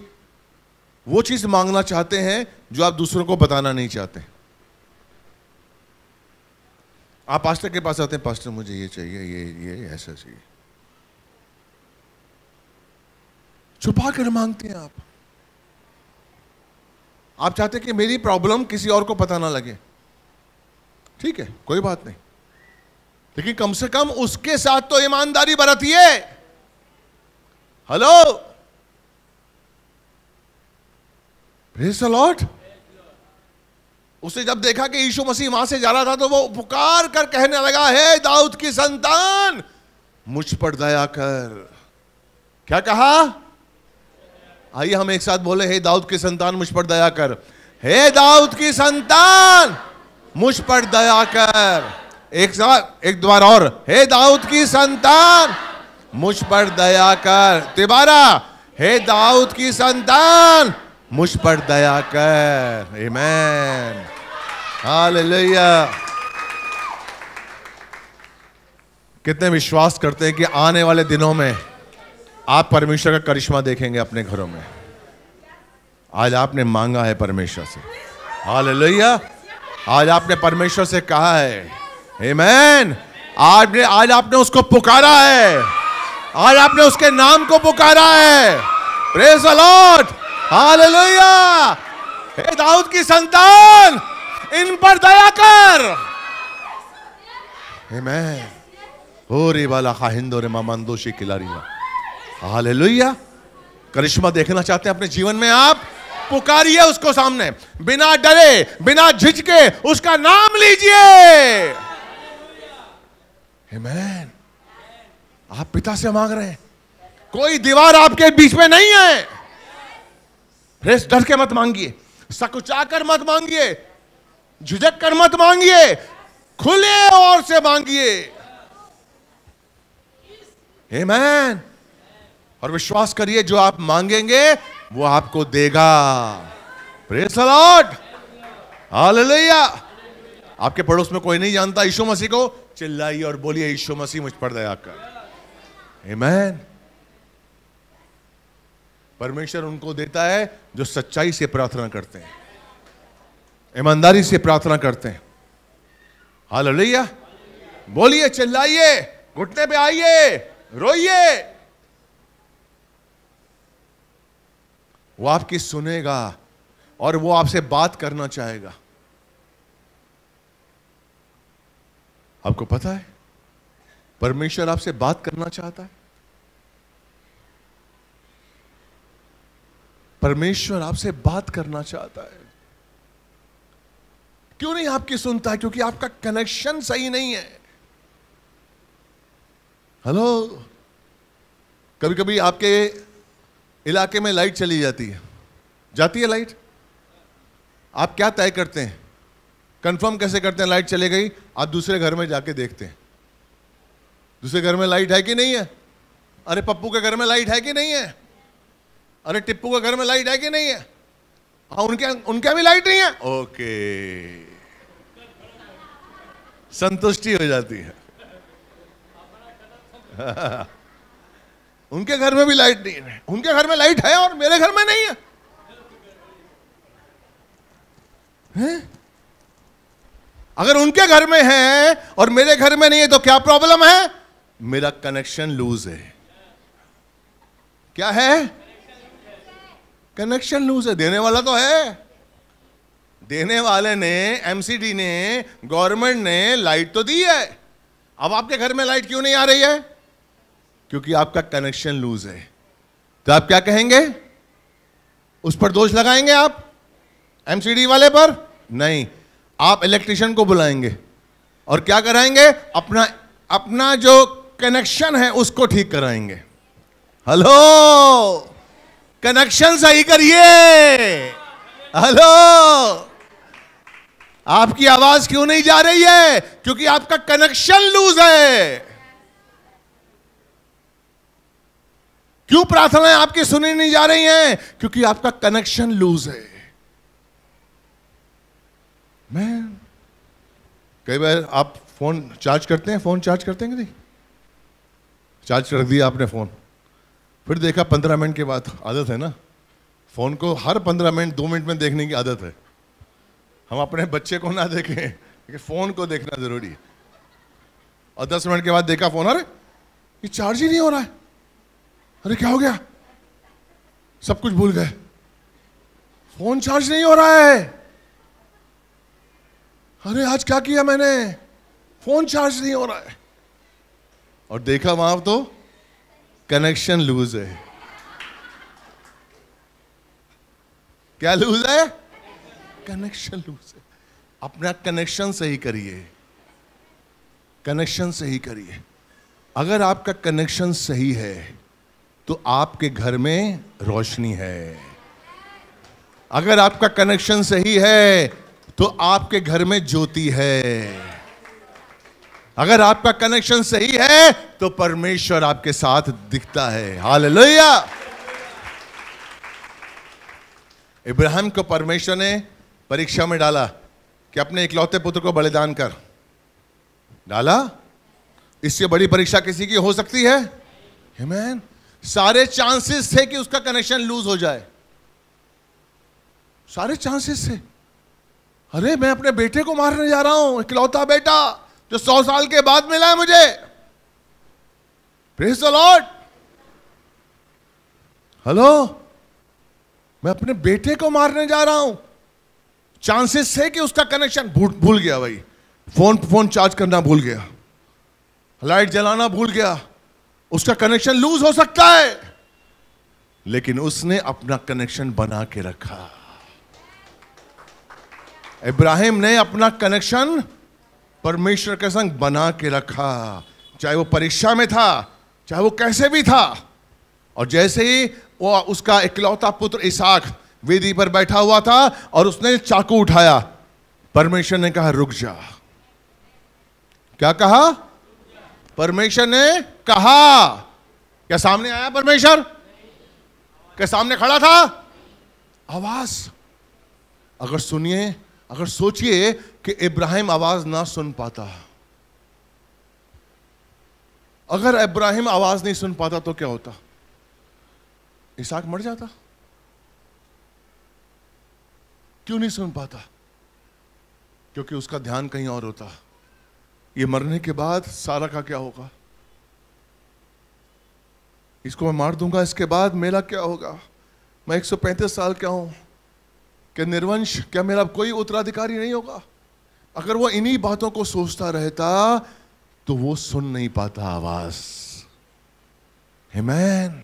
वो चीज मांगना चाहते हैं जो आप दूसरों को बताना नहीं चाहते हैं आप पास्टर के पास आते हैं पास्टर मुझे ये चाहिए ये ये ऐसा चाहिए छुपा कर मांगते हैं आप आप चाहते कि मेरी प्रॉब्लम किसी और को पता ना लगे ठीक है कोई बात नहीं लेकिन कम से कम उसके साथ तो ईमानदारी बरतिए हेलो प्रेस लॉट उसने जब देखा कि यीशु मसीह वहां से जा रहा था तो वो पुकार कर कहने लगा हे दाऊद की संतान मुझ पर दया कर क्या कहा आइए हम एक साथ बोले हे दाऊद की संतान मुझ पर दया कर हे दाऊद की संतान मुझ पर दया कर एक साथ एक द्वार और हे दाऊद की संतान मुझ पर दया कर तिबारा हे दाऊद की संतान मुझ पर दया कर मैन हालेलुया कितने विश्वास करते हैं कि आने वाले दिनों में आप परमेश्वर का करिश्मा देखेंगे अपने घरों में आज आपने मांगा है परमेश्वर से हालेलुया आज आपने परमेश्वर से कहा है मैन आज आज आपने उसको पुकारा है आज आपने उसके नाम को पुकारा है प्रेज लॉर्ड हालेलुया हे दाऊद की संतान इन पर दया कर हो होरी वाला खाहिंदो रे मामंदोशी किलारिया करिश्मा देखना चाहते हैं अपने जीवन में आप पुकारिए उसको सामने बिना डरे बिना झिझके उसका नाम लीजिए Amen. आप पिता से मांग रहे हैं कोई दीवार आपके बीच में नहीं है फ्रेश डर के मत मांगिए सकुचाकर मत मांगिए झुझक कर मत मांगिए खुले और से मांगिए मैन और विश्वास करिए जो आप मांगेंगे वो आपको देगा प्रेस लॉर्ड हालेलुया आपके पड़ोस में कोई नहीं जानता यीशु मसीह को चिल्लाइए और बोलिए यीशु मसीह मुझ पर दया कर मैन परमेश्वर उनको देता है जो सच्चाई से प्रार्थना करते हैं ईमानदारी से प्रार्थना करते हैं हाल लोहिया बोलिए चिल्लाइए घुटने पे आइए रोइए वो आपकी सुनेगा और वो आपसे बात करना चाहेगा आपको पता है परमेश्वर आपसे बात करना चाहता है परमेश्वर आपसे बात करना चाहता है क्यों नहीं आपकी सुनता है क्योंकि आपका कनेक्शन सही नहीं है हेलो कभी कभी आपके इलाके में लाइट चली जाती है जाती है लाइट आप क्या तय करते हैं कंफर्म कैसे करते हैं लाइट चले गई आप दूसरे घर में जाके देखते हैं दूसरे घर में लाइट है कि नहीं है अरे पप्पू के घर में लाइट है कि नहीं है अरे टिप्पू के घर में लाइट है कि नहीं है हाँ उनके उनके भी लाइट नहीं है ओके संतुष्टि हो जाती है उनके घर में भी लाइट नहीं है उनके घर में लाइट है और मेरे घर में नहीं है, है? अगर उनके घर में है और मेरे घर में नहीं है तो क्या प्रॉब्लम है मेरा कनेक्शन लूज है क्या है कनेक्शन लूज है देने वाला तो है देने वाले ने एमसीडी ने गवर्नमेंट ने लाइट तो दी है अब आपके घर में लाइट क्यों नहीं आ रही है क्योंकि आपका कनेक्शन लूज है तो आप क्या कहेंगे उस पर दोष लगाएंगे आप एमसीडी वाले पर नहीं आप इलेक्ट्रिशियन को बुलाएंगे और क्या कराएंगे अपना अपना जो कनेक्शन है उसको ठीक कराएंगे हेलो कनेक्शन सही करिए हेलो आपकी आवाज क्यों नहीं जा रही है क्योंकि आपका कनेक्शन लूज है क्यों प्रार्थनाएं आपकी सुनी नहीं जा रही हैं क्योंकि आपका कनेक्शन लूज है मैं कई बार आप फोन चार्ज करते हैं फोन चार्ज करते हैं कि नहीं चार्ज कर दिया आपने फोन फिर देखा पंद्रह मिनट के बाद आदत है ना फ़ोन को हर पंद्रह मिनट दो मिनट में देखने की आदत है हम अपने बच्चे को ना देखें लेकिन फ़ोन को देखना ज़रूरी है और दस मिनट के बाद देखा फ़ोन अरे ये चार्ज ही नहीं हो रहा है अरे क्या हो गया सब कुछ भूल गए फ़ोन चार्ज नहीं हो रहा है अरे आज क्या किया मैंने फ़ोन चार्ज नहीं हो रहा है और देखा वहां तो कनेक्शन लूज है क्या लूज है कनेक्शन लूज है अपना कनेक्शन सही करिए कनेक्शन सही करिए अगर आपका कनेक्शन सही है तो आपके घर में रोशनी है अगर आपका कनेक्शन सही है तो आपके घर में ज्योति है अगर आपका कनेक्शन सही है तो परमेश्वर आपके साथ दिखता है हाल लोहिया इब्राहिम को परमेश्वर ने परीक्षा में डाला कि अपने इकलौते पुत्र को बलिदान कर डाला इससे बड़ी परीक्षा किसी की हो सकती है हेमैन सारे चांसेस थे कि उसका कनेक्शन लूज हो जाए सारे चांसेस थे अरे मैं अपने बेटे को मारने जा रहा हूं इकलौता बेटा जो सौ साल के बाद मिला है मुझे प्रेस लॉर्ड हेलो मैं अपने बेटे को मारने जा रहा हूं चांसेस है कि उसका कनेक्शन भूल गया भाई फोन फोन चार्ज करना भूल गया लाइट जलाना भूल गया उसका कनेक्शन लूज हो सकता है लेकिन उसने अपना कनेक्शन बना के रखा इब्राहिम ने अपना कनेक्शन परमेश्वर के संग बना के रखा चाहे वो परीक्षा में था चाहे वो कैसे भी था और जैसे ही वो उसका इकलौता पुत्र इसाक वेदी पर बैठा हुआ था और उसने चाकू उठाया परमेश्वर ने कहा रुक जा क्या कहा परमेश्वर ने कहा क्या सामने आया परमेश्वर क्या सामने खड़ा था आवाज अगर सुनिए अगर सोचिए कि इब्राहिम आवाज ना सुन पाता अगर इब्राहिम आवाज नहीं सुन पाता तो क्या होता इसाक मर जाता क्यों नहीं सुन पाता क्योंकि उसका ध्यान कहीं और होता ये मरने के बाद सारा का क्या होगा इसको मैं मार दूंगा इसके बाद मेरा क्या होगा मैं 135 साल क्या हूं कि निर्वंश क्या मेरा कोई उत्तराधिकारी नहीं होगा अगर वो इन्हीं बातों को सोचता रहता तो वो सुन नहीं पाता आवाज हेमैन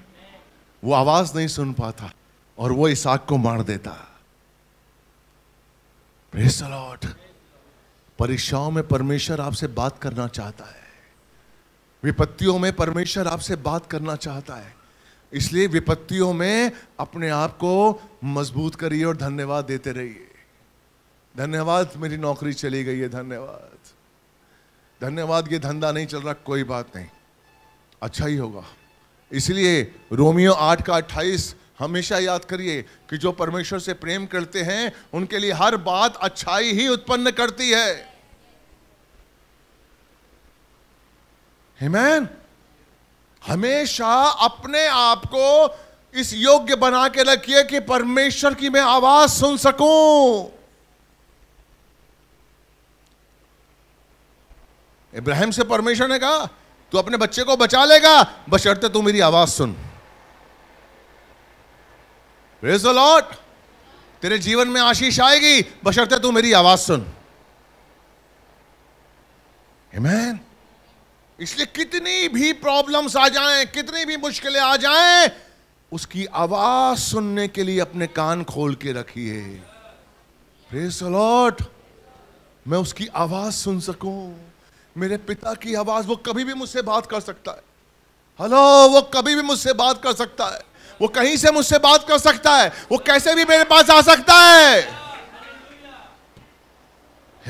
वो आवाज नहीं सुन पाता और वो आग को मार देता परीक्षाओं में परमेश्वर आपसे बात करना चाहता है विपत्तियों में परमेश्वर आपसे बात करना चाहता है इसलिए विपत्तियों में अपने आप को मजबूत करिए और धन्यवाद देते रहिए धन्यवाद मेरी नौकरी चली गई है धन्यवाद धन्यवाद ये धंधा नहीं चल रहा कोई बात नहीं अच्छा ही होगा इसलिए रोमियो आठ का अट्ठाईस हमेशा याद करिए कि जो परमेश्वर से प्रेम करते हैं उनके लिए हर बात अच्छाई ही उत्पन्न करती है hey हमेशा अपने आप को इस योग्य बना के रखिए कि परमेश्वर की मैं आवाज सुन सकूं इब्राहिम से परमेश्वर ने कहा तू अपने बच्चे को बचा लेगा बशर्ते तू मेरी आवाज सुन प्रेज द लॉर्ड तेरे जीवन में आशीष आएगी बशर्ते तू मेरी आवाज सुन hey इसलिए कितनी भी प्रॉब्लम्स आ जाएं, कितनी भी मुश्किलें आ जाएं, उसकी आवाज सुनने के लिए अपने कान खोल के रखिए प्रेस मैं उसकी आवाज सुन सकूं मेरे पिता की आवाज वो कभी भी मुझसे बात कर सकता है हेलो वो कभी भी मुझसे बात कर सकता है वो कहीं से मुझसे बात कर सकता है वो कैसे भी मेरे पास आ सकता है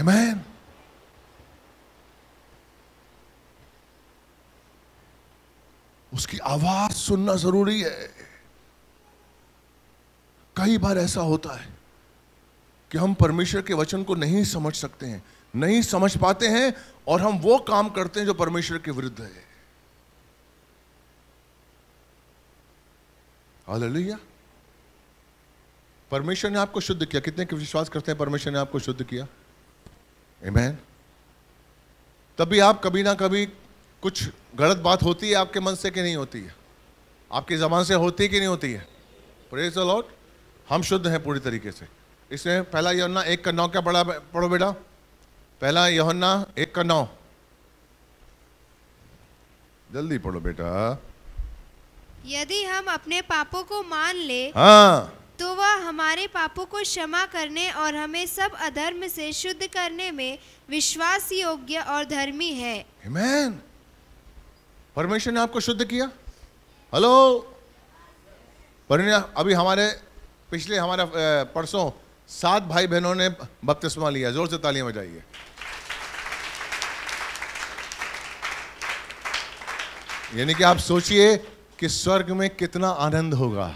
Amen. उसकी आवाज सुनना जरूरी है कई बार ऐसा होता है कि हम परमेश्वर के वचन को नहीं समझ सकते हैं नहीं समझ पाते हैं और हम वो काम करते हैं जो परमेश्वर के विरुद्ध है हालेलुया परमेश्वर ने आपको शुद्ध किया कितने के विश्वास करते हैं परमेश्वर ने आपको शुद्ध किया एमेन तभी आप कभी ना कभी कुछ गलत बात होती है आपके मन से कि नहीं होती है आपकी ज़बान से होती है कि नहीं होती है प्रेज द लॉर्ड हम शुद्ध हैं पूरी तरीके से इसमें पहला योना एक का नौ क्या पढ़ा पढ़ो बेटा पहला योना एक का नौ जल्दी पढ़ो बेटा यदि हम अपने पापों को मान ले हाँ तो वह हमारे पापों को क्षमा करने और हमें सब अधर्म से शुद्ध करने में विश्वास योग्य और धर्मी है Amen. परमेश्वर ने आपको शुद्ध किया हेलो पर अभी हमारे पिछले हमारा परसों सात भाई बहनों ने बपतिस्मा लिया जोर से तालियां बजाइए यानी कि आप सोचिए कि स्वर्ग में कितना आनंद होगा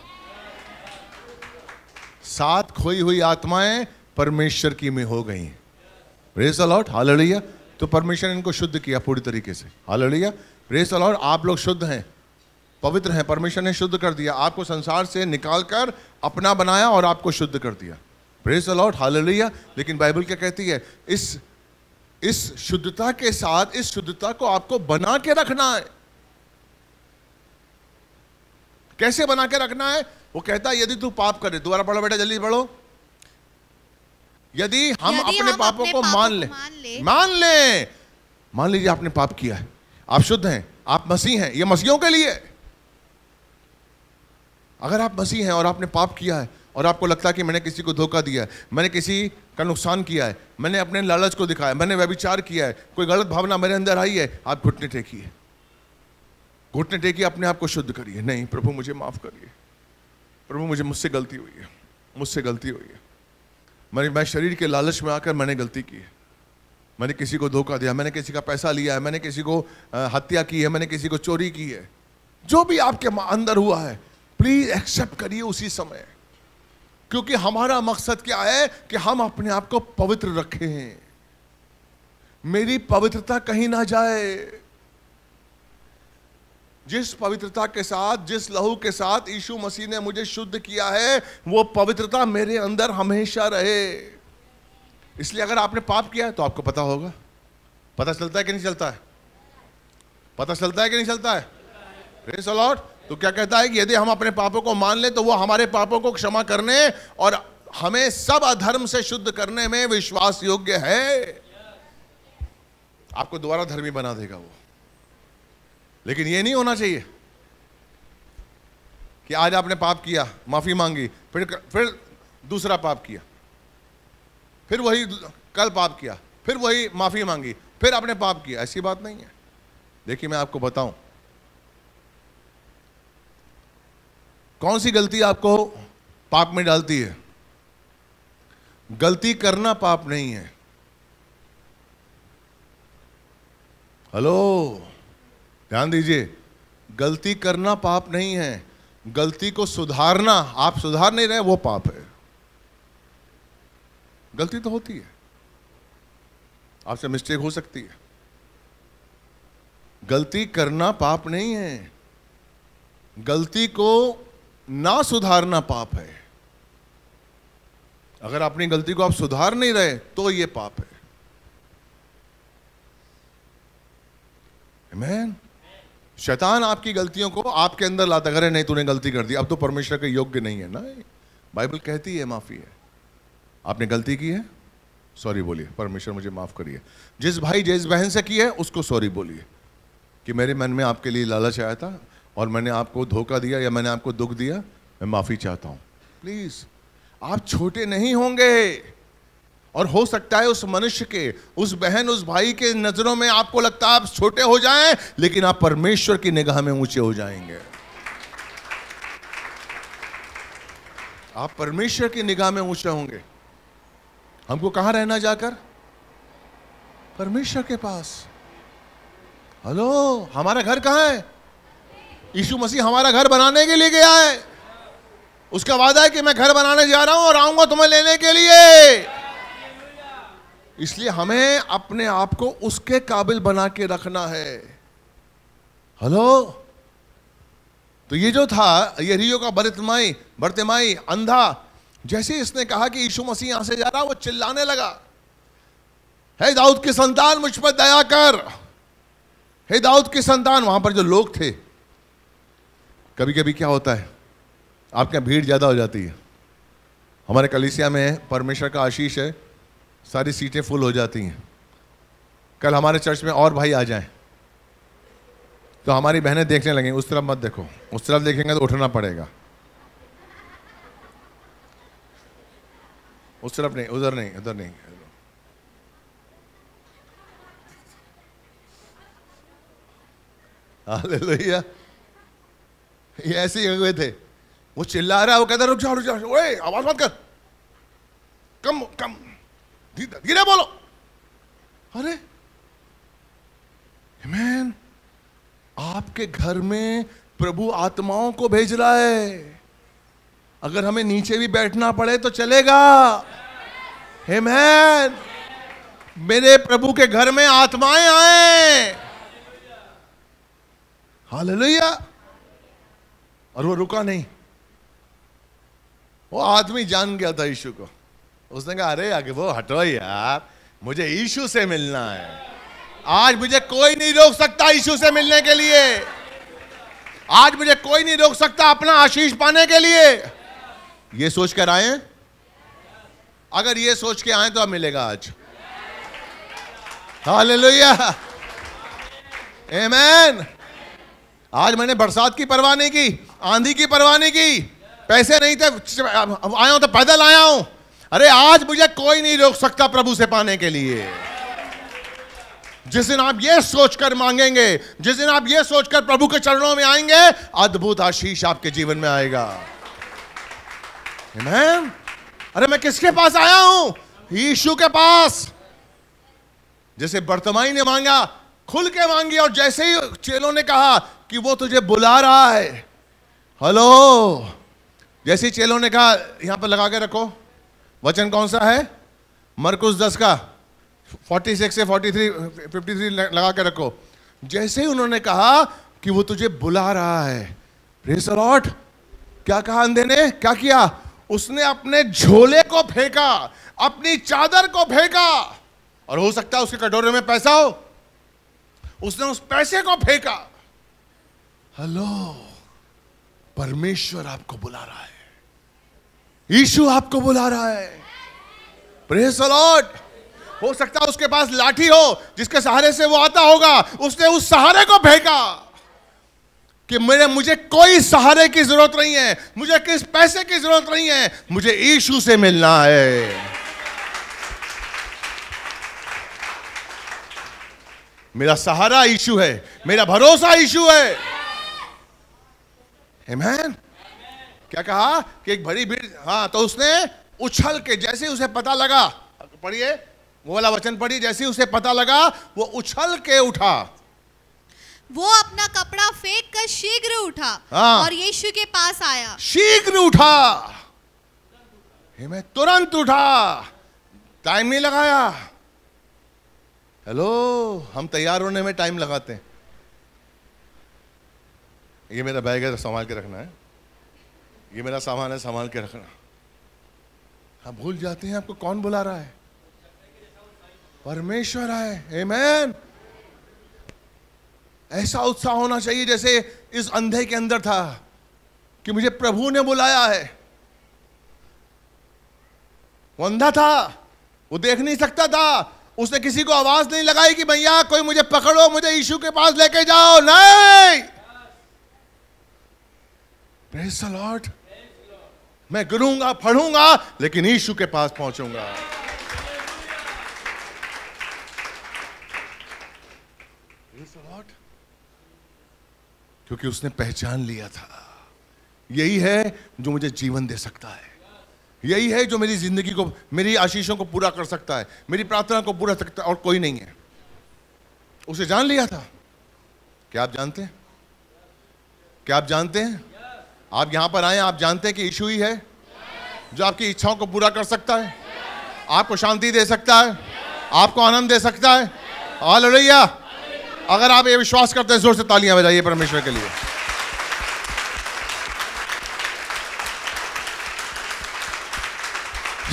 सात खोई हुई आत्माएं परमेश्वर की में हो गई रेस अलॉट हाल तो परमेश्वर इनको शुद्ध किया पूरी तरीके से हाल प्रेस अलॉर्ड आप लोग शुद्ध हैं पवित्र हैं परमेश्वर ने शुद्ध कर दिया आपको संसार से निकाल कर अपना बनाया और आपको शुद्ध कर दिया प्रेस अलॉट हाल लेकिन बाइबल क्या कहती है इस इस शुद्धता के साथ इस शुद्धता को आपको बना के रखना है कैसे बना के रखना है वो कहता है यदि तू पाप करे दोबारा पढ़ो बेटा जल्दी पढ़ो यदि हम यदि अपने हम पापों अपने को पापों मान लें मान लें मान लीजिए आपने पाप किया है आप शुद्ध हैं आप मसीह हैं ये मसीहों के लिए अगर आप मसीह हैं और आपने पाप किया है और आपको लगता है कि मैंने किसी को धोखा दिया है मैंने किसी का नुकसान किया है मैंने अपने लालच को दिखाया मैंने व्यभिचार किया है कोई गलत भावना मेरे अंदर आई है आप घुटने टेकिए घुटने टेकिए अपने आप को शुद्ध करिए नहीं प्रभु मुझे माफ़ करिए प्रभु मुझे मुझसे गलती हुई है मुझसे गलती हुई है मैं मैं शरीर के लालच में आकर मैंने गलती की है मैंने किसी को धोखा दिया मैंने किसी का पैसा लिया है मैंने किसी को हत्या की है मैंने किसी को चोरी की है जो भी आपके अंदर हुआ है प्लीज एक्सेप्ट करिए उसी समय क्योंकि हमारा मकसद क्या है कि हम अपने आप को पवित्र रखें मेरी पवित्रता कहीं ना जाए जिस पवित्रता के साथ जिस लहू के साथ यीशु मसीह ने मुझे शुद्ध किया है वो पवित्रता मेरे अंदर हमेशा रहे इसलिए अगर आपने पाप किया तो आपको पता होगा पता चलता है कि नहीं चलता है पता चलता है कि नहीं चलता है प्रेस अलॉट तो क्या कहता है कि यदि हम अपने पापों को मान लें तो वो हमारे पापों को क्षमा करने और हमें सब अधर्म से शुद्ध करने में विश्वास योग्य है आपको दोबारा धर्मी बना देगा वो लेकिन ये नहीं होना चाहिए कि आज आपने पाप किया माफी मांगी फिर फिर दूसरा पाप किया फिर वही कल पाप किया फिर वही माफ़ी मांगी फिर आपने पाप किया ऐसी बात नहीं है देखिए मैं आपको बताऊं कौन सी गलती आपको पाप में डालती है गलती करना पाप नहीं है हेलो ध्यान दीजिए गलती करना पाप नहीं है गलती को सुधारना आप सुधार नहीं रहे वो पाप है गलती तो होती है आपसे मिस्टेक हो सकती है गलती करना पाप नहीं है गलती को ना सुधारना पाप है अगर अपनी गलती को आप सुधार नहीं रहे तो ये पाप है मैन शैतान आपकी गलतियों को आपके अंदर लाता करे नहीं तूने गलती कर दी अब तो परमेश्वर के योग्य नहीं है ना बाइबल कहती है माफी है आपने गलती की है सॉरी बोलिए परमेश्वर मुझे माफ़ करिए जिस भाई जिस बहन से की है उसको सॉरी बोलिए कि मेरे मन में आपके लिए लालच आया था और मैंने आपको धोखा दिया या मैंने आपको दुख दिया मैं माफ़ी चाहता हूं प्लीज़ आप छोटे नहीं होंगे और हो सकता है उस मनुष्य के उस बहन उस भाई के नज़रों में आपको लगता है आप छोटे हो जाएं लेकिन आप परमेश्वर की निगाह में ऊंचे हो जाएंगे आप परमेश्वर की निगाह में ऊंचे होंगे हमको कहां रहना जाकर परमेश्वर के पास हेलो हमारा घर कहां है यीशु मसीह हमारा घर बनाने के लिए गया है उसका वादा है कि मैं घर बनाने जा रहा हूं और आऊंगा तुम्हें लेने के लिए इसलिए हमें अपने आप को उसके काबिल बना के रखना है हेलो तो ये जो था ये रियो का बरतमाई बरतमाई अंधा जैसे इसने कहा कि यीशु मसीह यहां से जा रहा वो चिल्लाने लगा हे दाऊद की संतान मुझ पर दया कर हे दाऊद की संतान वहां पर जो लोग थे कभी कभी क्या होता है आपके भीड़ ज़्यादा हो जाती है हमारे कलिसिया में परमेश्वर का आशीष है सारी सीटें फुल हो जाती हैं कल हमारे चर्च में और भाई आ जाए तो हमारी बहनें देखने लगें उस तरफ मत देखो उस तरफ देखेंगे तो उठना पड़ेगा उस तरफ नहीं उधर नहीं उधर नहीं हालेलुया ये ऐसे ही हुए थे वो चिल्ला रहा है वो कहता रुक जाओ रुक जाओ ओए आवाज मत कर कम कम धीरे धीरे बोलो अरे मैन आपके घर में प्रभु आत्माओं को भेज रहा है अगर हमें नीचे भी बैठना पड़े तो चलेगा हेमैन मेरे प्रभु के घर में आत्माएं आए हाल और वो रुका नहीं वो आदमी जान गया था यीशु को उसने कहा अरे आगे वो हटो यार मुझे यीशु से मिलना है आज मुझे कोई नहीं रोक सकता यीशु से मिलने के लिए आज मुझे कोई नहीं रोक सकता अपना आशीष पाने के लिए ये सोच कर आए अगर ये सोच के आए तो अब मिलेगा आज हाल लोहिया आज मैंने बरसात की परवाह नहीं की आंधी की परवाह नहीं की पैसे नहीं थे आया हूं तो पैदल आया हूं अरे आज मुझे कोई नहीं रोक सकता प्रभु से पाने के लिए जिस दिन आप ये सोचकर मांगेंगे जिस दिन आप ये सोचकर प्रभु के चरणों में आएंगे अद्भुत आशीष आपके जीवन में आएगा Amen? अरे मैं किसके पास आया हूं यीशु के पास जैसे बर्तमाई ने मांगा खुल के मांगी और जैसे ही चेलों ने कहा कि वो तुझे बुला रहा है हेलो जैसे चेलों ने कहा यहां पर लगा के रखो वचन कौन सा है मरकुस दस का 46 से 43 53 लगा के रखो जैसे ही उन्होंने कहा कि वो तुझे बुला रहा है प्रेस क्या कहा अंधे ने क्या किया उसने अपने झोले को फेंका अपनी चादर को फेंका और हो सकता है उसके कटोरे में पैसा हो उसने उस पैसे को फेंका हेलो परमेश्वर आपको बुला रहा है यीशु आपको बुला रहा है प्रेस लॉर्ड हो सकता है उसके पास लाठी हो जिसके सहारे से वो आता होगा उसने उस सहारे को फेंका कि मेरे मुझे कोई सहारे की जरूरत नहीं है मुझे किस पैसे की जरूरत नहीं है मुझे ईशु से मिलना है मेरा सहारा ईशु है मेरा भरोसा ईशु है Amen? क्या कहा कि एक भरी भीड़ हाँ तो उसने उछल के जैसे उसे पता लगा पढ़िए वो वाला वचन पढ़िए जैसे उसे पता लगा वो उछल के उठा वो अपना कपड़ा फेंक कर शीघ्र उठा हाँ। और यीशु के पास आया शीघ्र उठा मैं तुरंत उठा टाइम नहीं लगाया हेलो हम तैयार होने में टाइम लगाते हैं ये मेरा बैग है संभाल के रखना है ये मेरा सामान है संभाल के रखना हम भूल जाते हैं आपको कौन बुला रहा है परमेश्वर आए मैन ऐसा उत्साह होना चाहिए जैसे इस अंधे के अंदर था कि मुझे प्रभु ने बुलाया है वो अंधा था वो देख नहीं सकता था उसने किसी को आवाज नहीं लगाई कि भैया कोई मुझे पकड़ो मुझे यीशु के पास लेके जाओ नहीं प्रेस लॉर्ड मैं गिरूंगा फड़ूंगा लेकिन यीशु के पास पहुंचूंगा क्योंकि उसने पहचान लिया था यही है जो मुझे जीवन दे सकता है यही है जो मेरी जिंदगी को मेरी आशीषों को पूरा कर सकता है मेरी प्रार्थना को पूरा सकता है और कोई नहीं है उसे जान लिया था क्या आप जानते हैं क्या आप जानते हैं आप यहां पर आए आप जानते हैं कि यीशु ही है जो आपकी इच्छाओं को पूरा कर सकता है आपको शांति दे सकता है आपको आनंद दे सकता है हाल अगर आप ये विश्वास करते हैं जोर से तालियां बजाइए परमेश्वर के लिए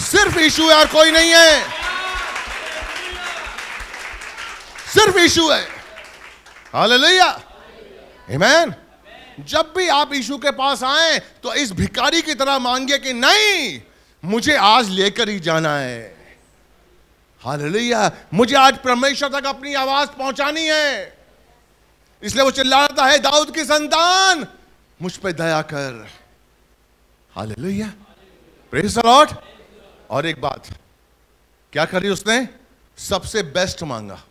सिर्फ इशू है और कोई नहीं है सिर्फ इशू है हालेलुया जब भी आप इशू के पास आए तो इस भिकारी की तरह मांगिए कि नहीं मुझे आज लेकर ही जाना है हालेलुया मुझे आज परमेश्वर तक अपनी आवाज पहुंचानी है इसलिए वो चिल्लाता है दाऊद की संतान मुझ पर दया कर हालेलुया प्रेज लॉर्ड और एक बात क्या करी उसने सबसे बेस्ट मांगा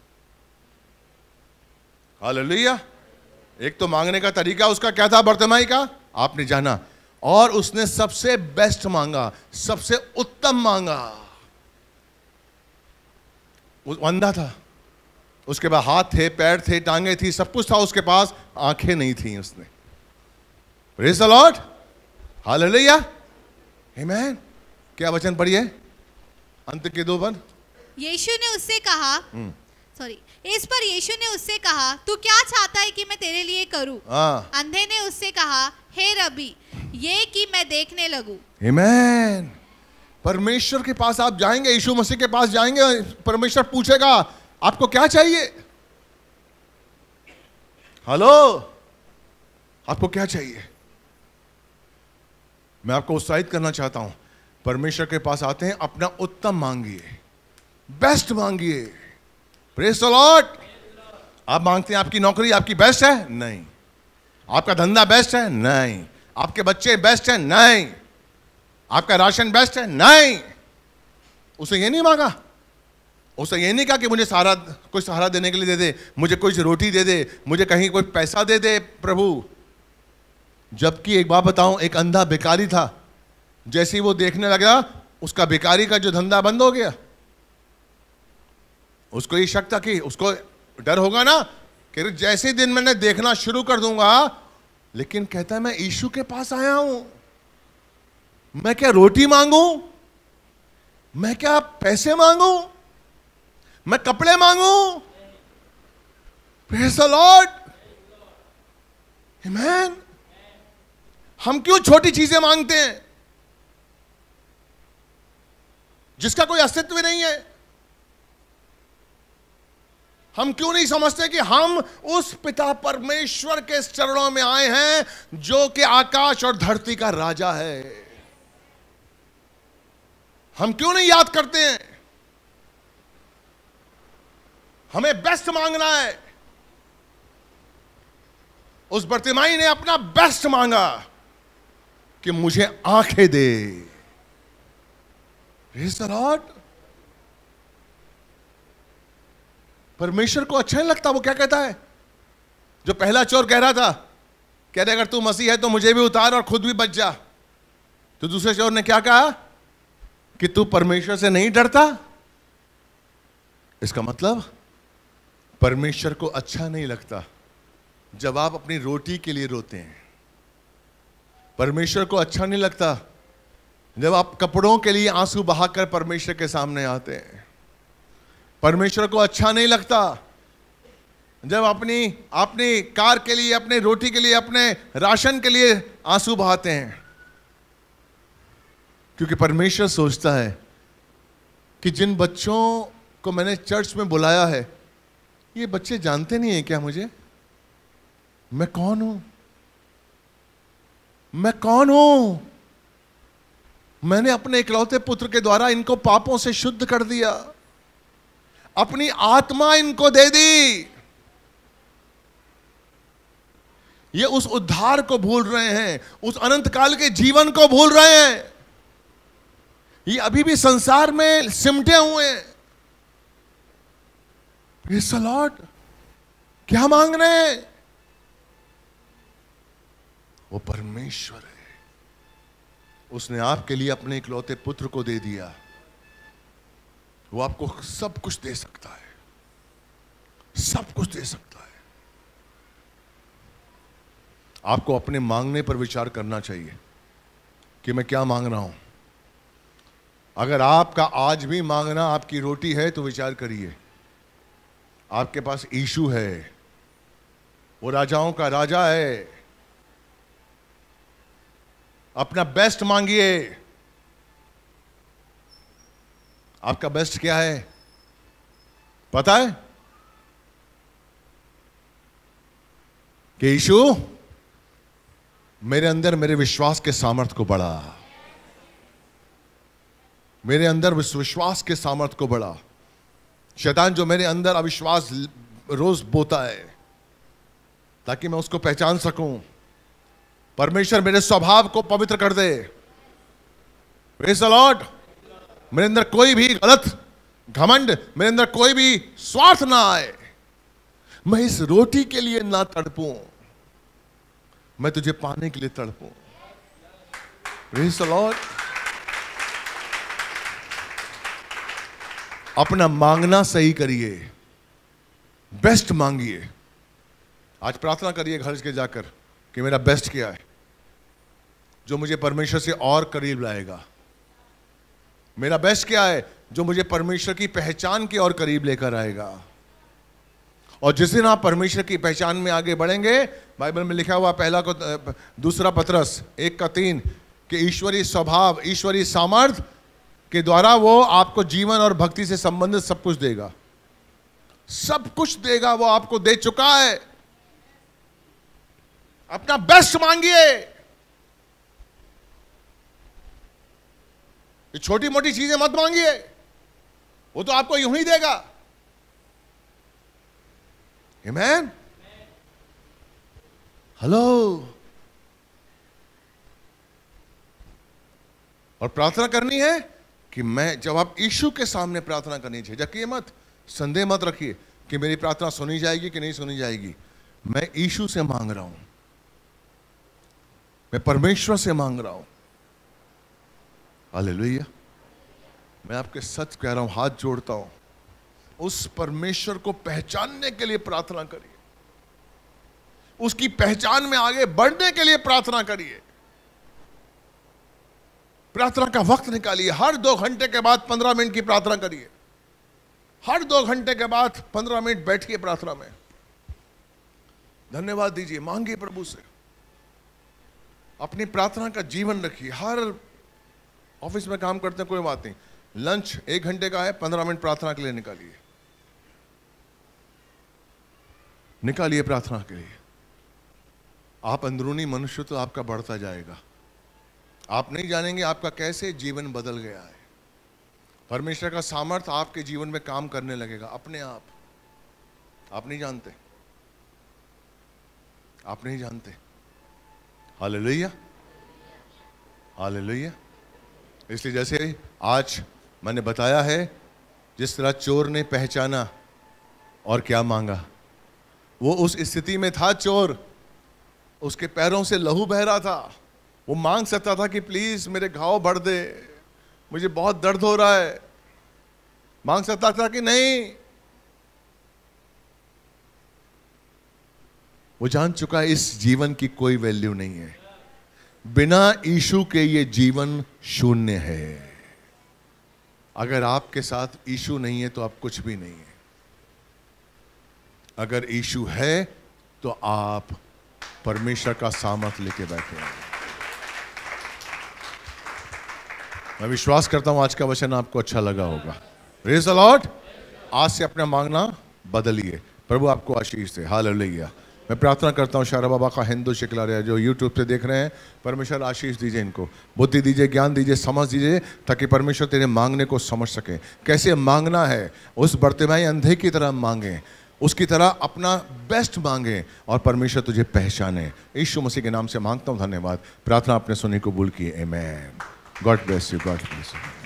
हालेलुया एक तो मांगने का तरीका उसका क्या था बर्तमाई का आपने जाना और उसने सबसे बेस्ट मांगा सबसे उत्तम मांगा वो अंधा था उसके पास हाथ थे पैर थे टांगे थी सब कुछ था उसके पास आंखें नहीं थी उसने praise the Lord hallelujah amen क्या वचन पढ़िए अंत के दो बन यीशु ने उससे कहा सॉरी हम्म। इस पर यीशु ने उससे कहा तू क्या चाहता है कि मैं तेरे लिए करूं हाँ। अंधे ने उससे कहा हे रबी ये कि मैं देखने लगू लगूं आमेन परमेश्वर के पास आप जाएंगे यीशु मसीह के पास जाएंगे परमेश्वर पूछेगा आपको क्या चाहिए हेलो आपको क्या चाहिए मैं आपको उत्साहित करना चाहता हूं परमेश्वर के पास आते हैं अपना उत्तम मांगिए बेस्ट मांगिए प्रेस लॉट आप मांगते हैं आपकी नौकरी आपकी बेस्ट है नहीं आपका धंधा बेस्ट है नहीं आपके बच्चे बेस्ट हैं नहीं आपका राशन बेस्ट है नहीं उसे ये नहीं मांगा उसे ये नहीं कहा कि मुझे सहारा कोई सहारा देने के लिए दे दे मुझे कुछ रोटी दे दे मुझे कहीं कोई पैसा दे दे प्रभु जबकि एक बात बताऊं एक अंधा बेकारी था जैसे ही वो देखने लगा उसका बेकारी का जो धंधा बंद हो गया उसको ये शक था कि उसको डर होगा ना कि जैसे दिन मैंने देखना शुरू कर दूंगा लेकिन कहता है मैं ईशु के पास आया हूं मैं क्या रोटी मांगू मैं क्या पैसे मांगू मैं कपड़े मांगू प्रेस लॉर्ड मैन हम क्यों छोटी चीजें मांगते हैं जिसका कोई अस्तित्व नहीं है हम क्यों नहीं समझते कि हम उस पिता परमेश्वर के चरणों में आए हैं जो कि आकाश और धरती का राजा है हम क्यों नहीं याद करते हैं हमें बेस्ट मांगना है उस बर्तिमाई ने अपना बेस्ट मांगा कि मुझे आंखें दे लॉर्ड परमेश्वर को अच्छा नहीं लगता वो क्या कहता है जो पहला चोर कह रहा था कह रहे अगर तू मसीह है तो मुझे भी उतार और खुद भी बच जा तो दूसरे चोर ने क्या कहा कि तू परमेश्वर से नहीं डरता इसका मतलब परमेश्वर को अच्छा नहीं लगता जब आप अपनी रोटी के लिए रोते हैं परमेश्वर को अच्छा नहीं लगता जब आप कपड़ों के लिए आंसू बहाकर परमेश्वर के सामने आते हैं परमेश्वर को अच्छा नहीं लगता जब अपनी अपनी कार के लिए अपने रोटी के लिए अपने राशन के लिए आंसू बहाते हैं क्योंकि परमेश्वर सोचता है कि जिन बच्चों को मैंने चर्च में बुलाया है ये बच्चे जानते नहीं हैं क्या मुझे मैं कौन हूं मैं कौन हूं मैंने अपने इकलौते पुत्र के द्वारा इनको पापों से शुद्ध कर दिया अपनी आत्मा इनको दे दी ये उस उद्धार को भूल रहे हैं उस अनंत काल के जीवन को भूल रहे हैं ये अभी भी संसार में सिमटे हुए हैं लॉर्ड क्या मांग रहे हैं वो परमेश्वर है उसने आपके लिए अपने इकलौते पुत्र को दे दिया वो आपको सब कुछ दे सकता है सब कुछ दे सकता है आपको अपने मांगने पर विचार करना चाहिए कि मैं क्या मांग रहा हूं अगर आपका आज भी मांगना आपकी रोटी है तो विचार करिए आपके पास ईशु है वो राजाओं का राजा है अपना बेस्ट मांगिए आपका बेस्ट क्या है पता है कि ईशु मेरे अंदर मेरे विश्वास के सामर्थ्य को बढ़ा मेरे अंदर विश्वास के सामर्थ्य को बढ़ा शैतान जो मेरे अंदर अविश्वास रोज बोता है ताकि मैं उसको पहचान सकूं परमेश्वर मेरे स्वभाव को पवित्र कर दे लॉर्ड मेरे अंदर कोई भी गलत घमंड मेरे अंदर कोई भी स्वार्थ ना आए मैं इस रोटी के लिए ना तड़पू मैं तुझे पाने के लिए तड़पू लॉर्ड अपना मांगना सही करिए बेस्ट मांगिए आज प्रार्थना करिए घर के जाकर कि मेरा बेस्ट क्या है जो मुझे परमेश्वर से और करीब लाएगा मेरा बेस्ट क्या है जो मुझे परमेश्वर की पहचान के और करीब लेकर आएगा और जिस दिन आप परमेश्वर की पहचान में आगे बढ़ेंगे बाइबल में लिखा हुआ पहला को दूसरा पत्रस एक का तीन कि ईश्वरी स्वभाव ईश्वरीय सामर्थ्य के द्वारा वो आपको जीवन और भक्ति से संबंधित सब कुछ देगा सब कुछ देगा वो आपको दे चुका है अपना बेस्ट मांगिए छोटी मोटी चीजें मत मांगिए वो तो आपको यूं ही देगा हिमैन हेलो और प्रार्थना करनी है कि मैं जब आप ईशु के सामने प्रार्थना करनी चाहिए जबकि ये मत संदेह मत रखिए कि मेरी प्रार्थना सुनी जाएगी कि नहीं सुनी जाएगी मैं ईशु से मांग रहा हूं मैं परमेश्वर से मांग रहा हूं अले मैं आपके सच कह रहा हूं हाथ जोड़ता हूं उस परमेश्वर को पहचानने के लिए प्रार्थना करिए उसकी पहचान में आगे बढ़ने के लिए प्रार्थना करिए प्रार्थना का वक्त निकालिए हर दो घंटे के बाद पंद्रह मिनट की प्रार्थना करिए हर दो घंटे के बाद पंद्रह मिनट बैठिए प्रार्थना में धन्यवाद दीजिए मांगिए प्रभु से अपनी प्रार्थना का जीवन रखिए हर ऑफिस में काम करते हैं कोई बात नहीं लंच एक घंटे का है पंद्रह मिनट प्रार्थना के लिए निकालिए निकालिए प्रार्थना के लिए आप अंदरूनी मनुष्य तो आपका बढ़ता जाएगा आप नहीं जानेंगे आपका कैसे जीवन बदल गया है परमेश्वर का सामर्थ आपके जीवन में काम करने लगेगा अपने आप आप नहीं जानते आप नहीं जानते हाल लोहिया हाल लोहिया इसलिए जैसे आज मैंने बताया है जिस तरह चोर ने पहचाना और क्या मांगा वो उस स्थिति में था चोर उसके पैरों से लहू बह रहा था वो मांग सकता था कि प्लीज़ मेरे घाव भर दे मुझे बहुत दर्द हो रहा है मांग सकता था कि नहीं वो जान चुका है इस जीवन की कोई वैल्यू नहीं है बिना ईशु के ये जीवन शून्य है अगर आपके साथ ईशु नहीं है तो आप कुछ भी नहीं है अगर ईशु है तो आप परमेश्वर का सामर्थ लेके बैठे हैं मैं विश्वास करता हूं आज का वचन आपको अच्छा लगा होगा रेज अलॉट आज से अपना मांगना बदलिए प्रभु आपको आशीष दे हाल लोहिया मैं प्रार्थना करता हूँ शारा बाबा का हिंदू शिकला शिकलारिया जो यूट्यूब से देख रहे हैं परमेश्वर आशीष दीजिए इनको बुद्धि दीजिए ज्ञान दीजिए समझ दीजिए ताकि परमेश्वर तेरे मांगने को समझ सके कैसे मांगना है उस बर्तमाई अंधे की तरह मांगें उसकी तरह अपना बेस्ट मांगें और परमेश्वर तुझे पहचाने यीशु मसीह के नाम से मांगता हूँ धन्यवाद प्रार्थना अपने सुनी कबूल की ए God bless you. God bless you.